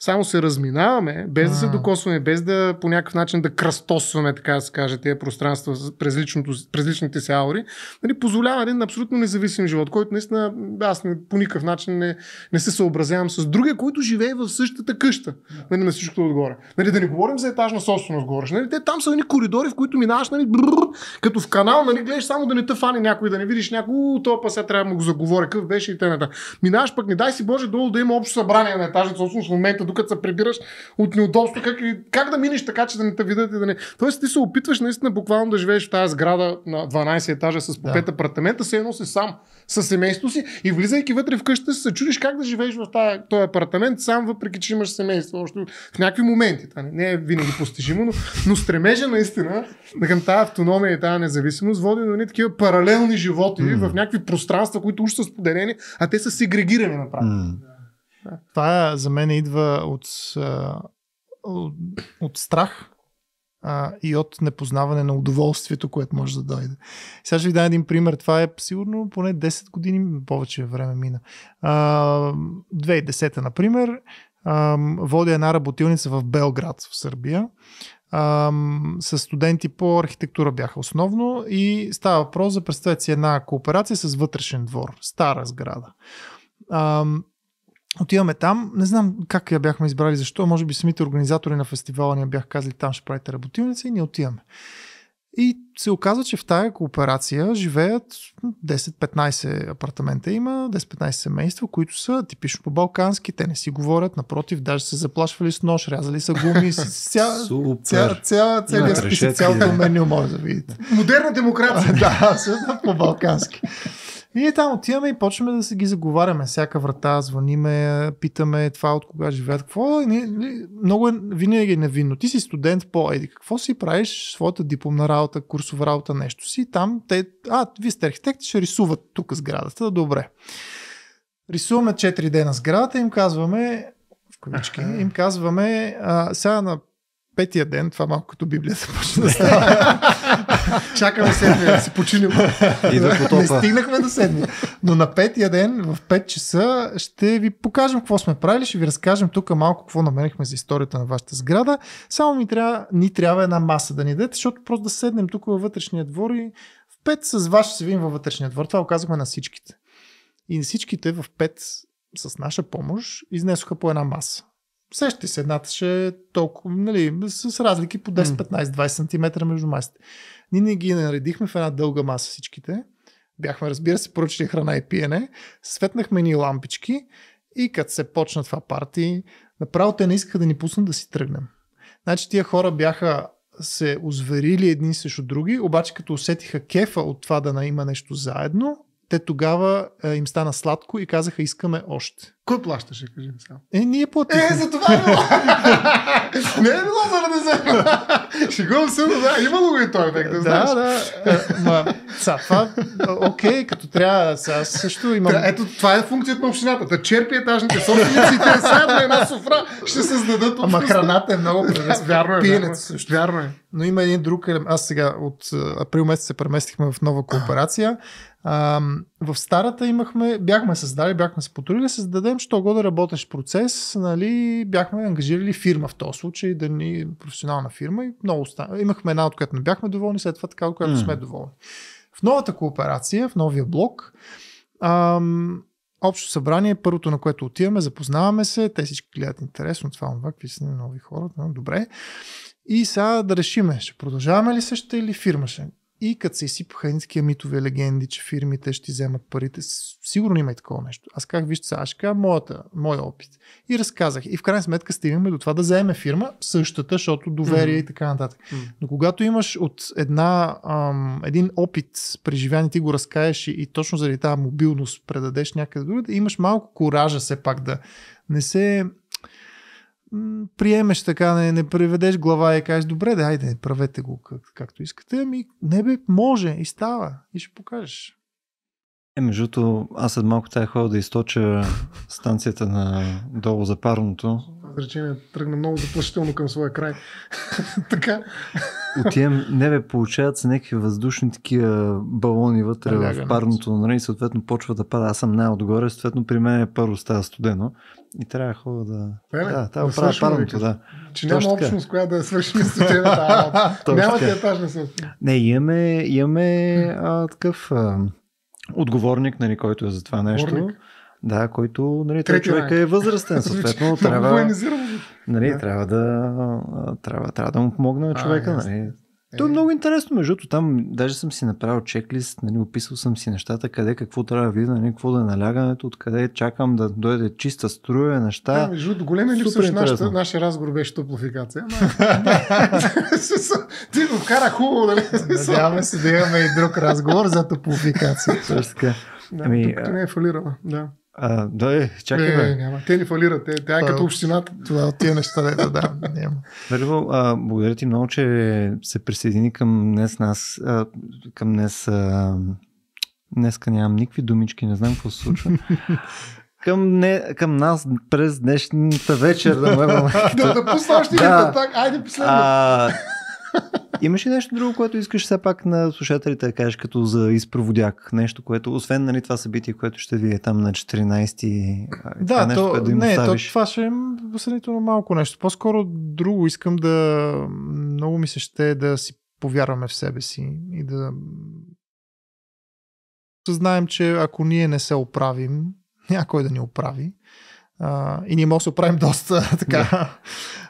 само се разминаваме, без да се докосваме, без да по някакъв начин да кръстосваме, така да се каже, тези пространства през, личното, през личните си аури, нали, позволява един абсолютно независим живот, който наистина аз не, по никакъв начин не, не се съобразявам с другия, който живее в същата къща, нали, на всичкото отгоре. Нали, да не говорим за етажна собственост, говориш. Нали, те там са едни коридори, в които минаваш, нали, бррр, като в канал, нали, гледаш само да не те някой, да не видиш някой, то па сега трябва да му го заговоря, какъв беше и т.н. Минаваш пък, не дай си Боже, долу да има общо събрание на етажната собственост в момента докато се прибираш от неудобство, как, как да минеш така, че да не те видят и да не. Тоест ти се опитваш наистина буквално да живееш в тази сграда на 12 етажа с по 5 да. апартамента, се едно си сам с семейството си и влизайки вътре в къщата се чудиш как да живееш в тази, този апартамент сам, въпреки че имаш семейство. Още в някакви моменти. Това не, не е винаги постижимо, но, но стремежа наистина да към тази автономия и тази независимост води до едни такива паралелни животи mm. в някакви пространства, които уж са споделени, а те са сегрегирани направо. Mm. Това Тая е, за мен идва от, от, от страх а, и от непознаване на удоволствието, което може да дойде. Сега ще ви дам един пример. Това е сигурно поне 10 години, повече време мина. А, 2010, например, а, водя една работилница в Белград, в Сърбия. с студенти по архитектура бяха основно и става въпрос за, представете си, една кооперация с вътрешен двор, стара сграда. Отиваме там, не знам как я бяхме избрали, защо, може би самите организатори на фестивала ни бяха казали там ще правите работилница и ние отиваме. И се оказва, че в тая кооперация живеят 10-15 апартамента има, 10-15 семейства, които са типично по-балкански, те не си говорят, напротив, даже се заплашвали с нож, рязали са гуми, ця, ця, ця, целият списък, цялото меню може да видите. Модерна демокрация. [laughs] да, по-балкански. И ние там отиваме и почваме да се ги заговаряме. Всяка врата, звъниме, питаме това от кога живеят, какво. много е, винаги е невинно. Ти си студент по еди. Какво си правиш? Своята дипломна работа, курсова работа, нещо си. Там те, а, вие сте архитекти, ще рисуват тук сградата. Добре. Рисуваме 4 дена сградата и им казваме, в кавички, им казваме, а, сега на петия ден, това малко като Библията [laughs] почне да става. [laughs] Чакаме седмия да се починим. И до не стигнахме до седмия. Но на петия ден, в 5 часа, ще ви покажем какво сме правили, ще ви разкажем тук малко какво намерихме за историята на вашата сграда. Само ми трябва, ни трябва една маса да ни дадете, защото просто да седнем тук във вътрешния двор и в 5 с вас ще се видим във вътрешния двор. Това оказахме на всичките. И всичките в 5 с наша помощ изнесоха по една маса. Сещате се, едната ще е толкова, нали, с разлики по 10, 15, 20 см между масите. Ние не ги наредихме в една дълга маса всичките. Бяхме, разбира се, поръчали храна и пиене. Светнахме ни лампички и като се почна това парти, направо те не искаха да ни пуснат да си тръгнем. Значи тия хора бяха се озверили едни срещу други, обаче като усетиха кефа от това да има нещо заедно, те тогава а, е, им стана сладко и казаха искаме още. Кой плащаше, кажи ми сега? Е, ние платихме. Е, за това е било. [laughs] не е било заради заема. Шегувам се, да, имало го и той ефект, да, знаеш. Да, да. Е, са, това, окей, като трябва, сега също имам... Та, ето, това е функцията на общината. Да черпи етажните собственици те сега на една софра ще създадат. Ама храната е много, вярно е. Пиенето е. също. Вярно е но има един друг елемент. Аз сега от април месец се преместихме в нова кооперация. А, в старата имахме, бяхме създали, бяхме се потрудили да създадем, що го да работещ процес, нали, бяхме ангажирали фирма в този случай, да ни професионална фирма и много остана. Имахме една, от която не бяхме доволни, след това така, от която сме доволни. В новата кооперация, в новия блок, ам, общо събрание, първото на което отиваме, запознаваме се, те всички гледат интересно, това, това, какви са нови хора, добре. И сега да решиме, ще продължаваме ли същата или фирма ще. И като се изсипаха едни такива митове легенди, че фирмите ще вземат парите, сигурно има и такова нещо. Аз как вижте, аз ще кажа моята, моя опит. И разказах. И в крайна сметка стигнахме до това да вземе фирма същата, защото доверие mm-hmm. и така нататък. Mm-hmm. Но когато имаш от една, ам, един опит, преживян ти го разкаеш и, и точно заради тази мобилност предадеш някъде другаде, имаш малко коража все пак да не се приемеш така, не, не приведеш глава и кажеш, добре, да, айде, правете го как, както искате, ами не бе, може и става и ще покажеш. Е, между аз след малко тая ходя да източа станцията на долу за парното, изречение тръгна много заплашително към своя край. [laughs] така. Отивам, не бе, получават се някакви въздушни такива балони вътре Аляга, в парното на и съответно почва да пада. Аз съм най-отгоре, съответно при мен е първо става студено и трябва хубаво да... Е, да, трябва да правя парното, да. Че няма общност, която да свършим студената. [laughs] няма ти етажна със. Не, имаме, имаме а, такъв а, отговорник, нали, който е за това нещо. Отговорник да, който, нали, той човек е възрастен, съответно [laughs] трябва, нали, да. трябва, да, трябва, трябва да му помогне на човека. А, нали. Е. То е много интересно, между другото, там даже съм си направил чеклист, нали, описал съм си нещата, къде какво трябва да видя, нали, какво да е налягането, откъде чакам да дойде чиста струя, неща. Да, между другото, големи ли всъщност нашия разговор беше топлофикация. [laughs] Ти го кара хубаво, нали? Надяваме се да имаме и друг разговор за топлофикация. Ами, не е фалирала, да. А, да, е, чакай. Не, не, няма. Те ни фалират. Те, тя е като общината. Това от тия неща, да, да, няма. Първо, а, благодаря ти много, че се присъедини към днес нас. А, към днес. А, днеска нямам никакви думички, не знам какво се случва. [laughs] към, не, към нас през днешната вечер. Да, [laughs] да, да да, да, да, да. да, да, Имаш ли нещо друго, което искаш все пак на слушателите да кажеш като за изпроводяк? Нещо, което, освен нали, това събитие, което ще ви е там на 14-ти, да, нещо, то, да не, То, това ще е сравнително малко нещо. По-скоро друго искам да... Много ми се ще да си повярваме в себе си и да Съзнаем, че ако ние не се оправим, някой да ни оправи. А, и ние можем да се оправим доста [laughs] така. Да.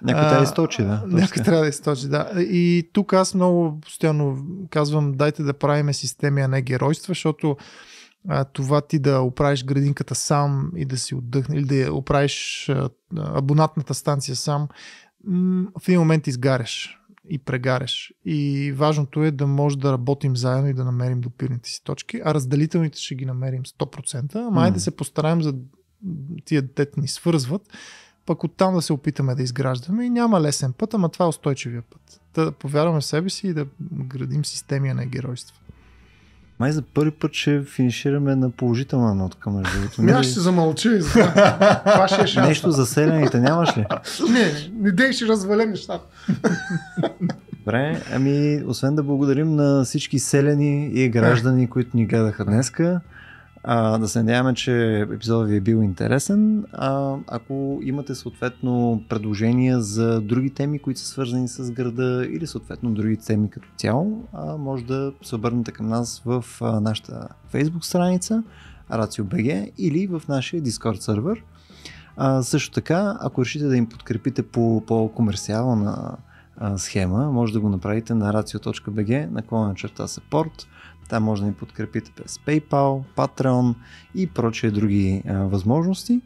Някой трябва да източи, да. Някой трябва да източи, да. И тук аз много постоянно казвам, дайте да правиме системи, а не геройства, защото а, това ти да оправиш градинката сам и да си отдъхне, или да оправиш абонатната станция сам, в един момент изгаряш и прегаряш. И важното е да може да работим заедно и да намерим допирните си точки, а разделителните ще ги намерим 100%, ама mm. да се постараем за тия дет ни свързват, пък оттам да се опитаме да изграждаме и няма лесен път, ама това е устойчивия път. Да повярваме в себе си и да градим системия на геройство. Май за първи път ще финишираме на положителна нотка, между другото. Няма ще се замълчи. Това ще е Нещо за селените нямаш ли? не, не дей ще развалем нещата. Добре, ами освен да благодарим на всички селени и граждани, които ни гледаха днеска. А, да се надяваме, че епизодът ви е бил интересен. А, ако имате съответно предложения за други теми, които са свързани с града или съответно други теми като цяло, а, може да се обърнете към нас в а, нашата Facebook страница RACIO.BG или в нашия Discord сервер. А, също така, ако решите да им подкрепите по по-комерциална схема, може да го направите на racio.bg наклона черта support там може да ни подкрепите през PayPal, Patreon и прочие други а, възможности.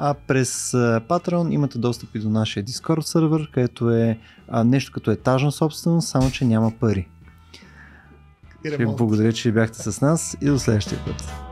А през Patreon имате достъп и до нашия Discord сервер, където е а, нещо като етажна собственост, само че няма пари. Ще ви благодаря, че бяхте с нас и до следващия път.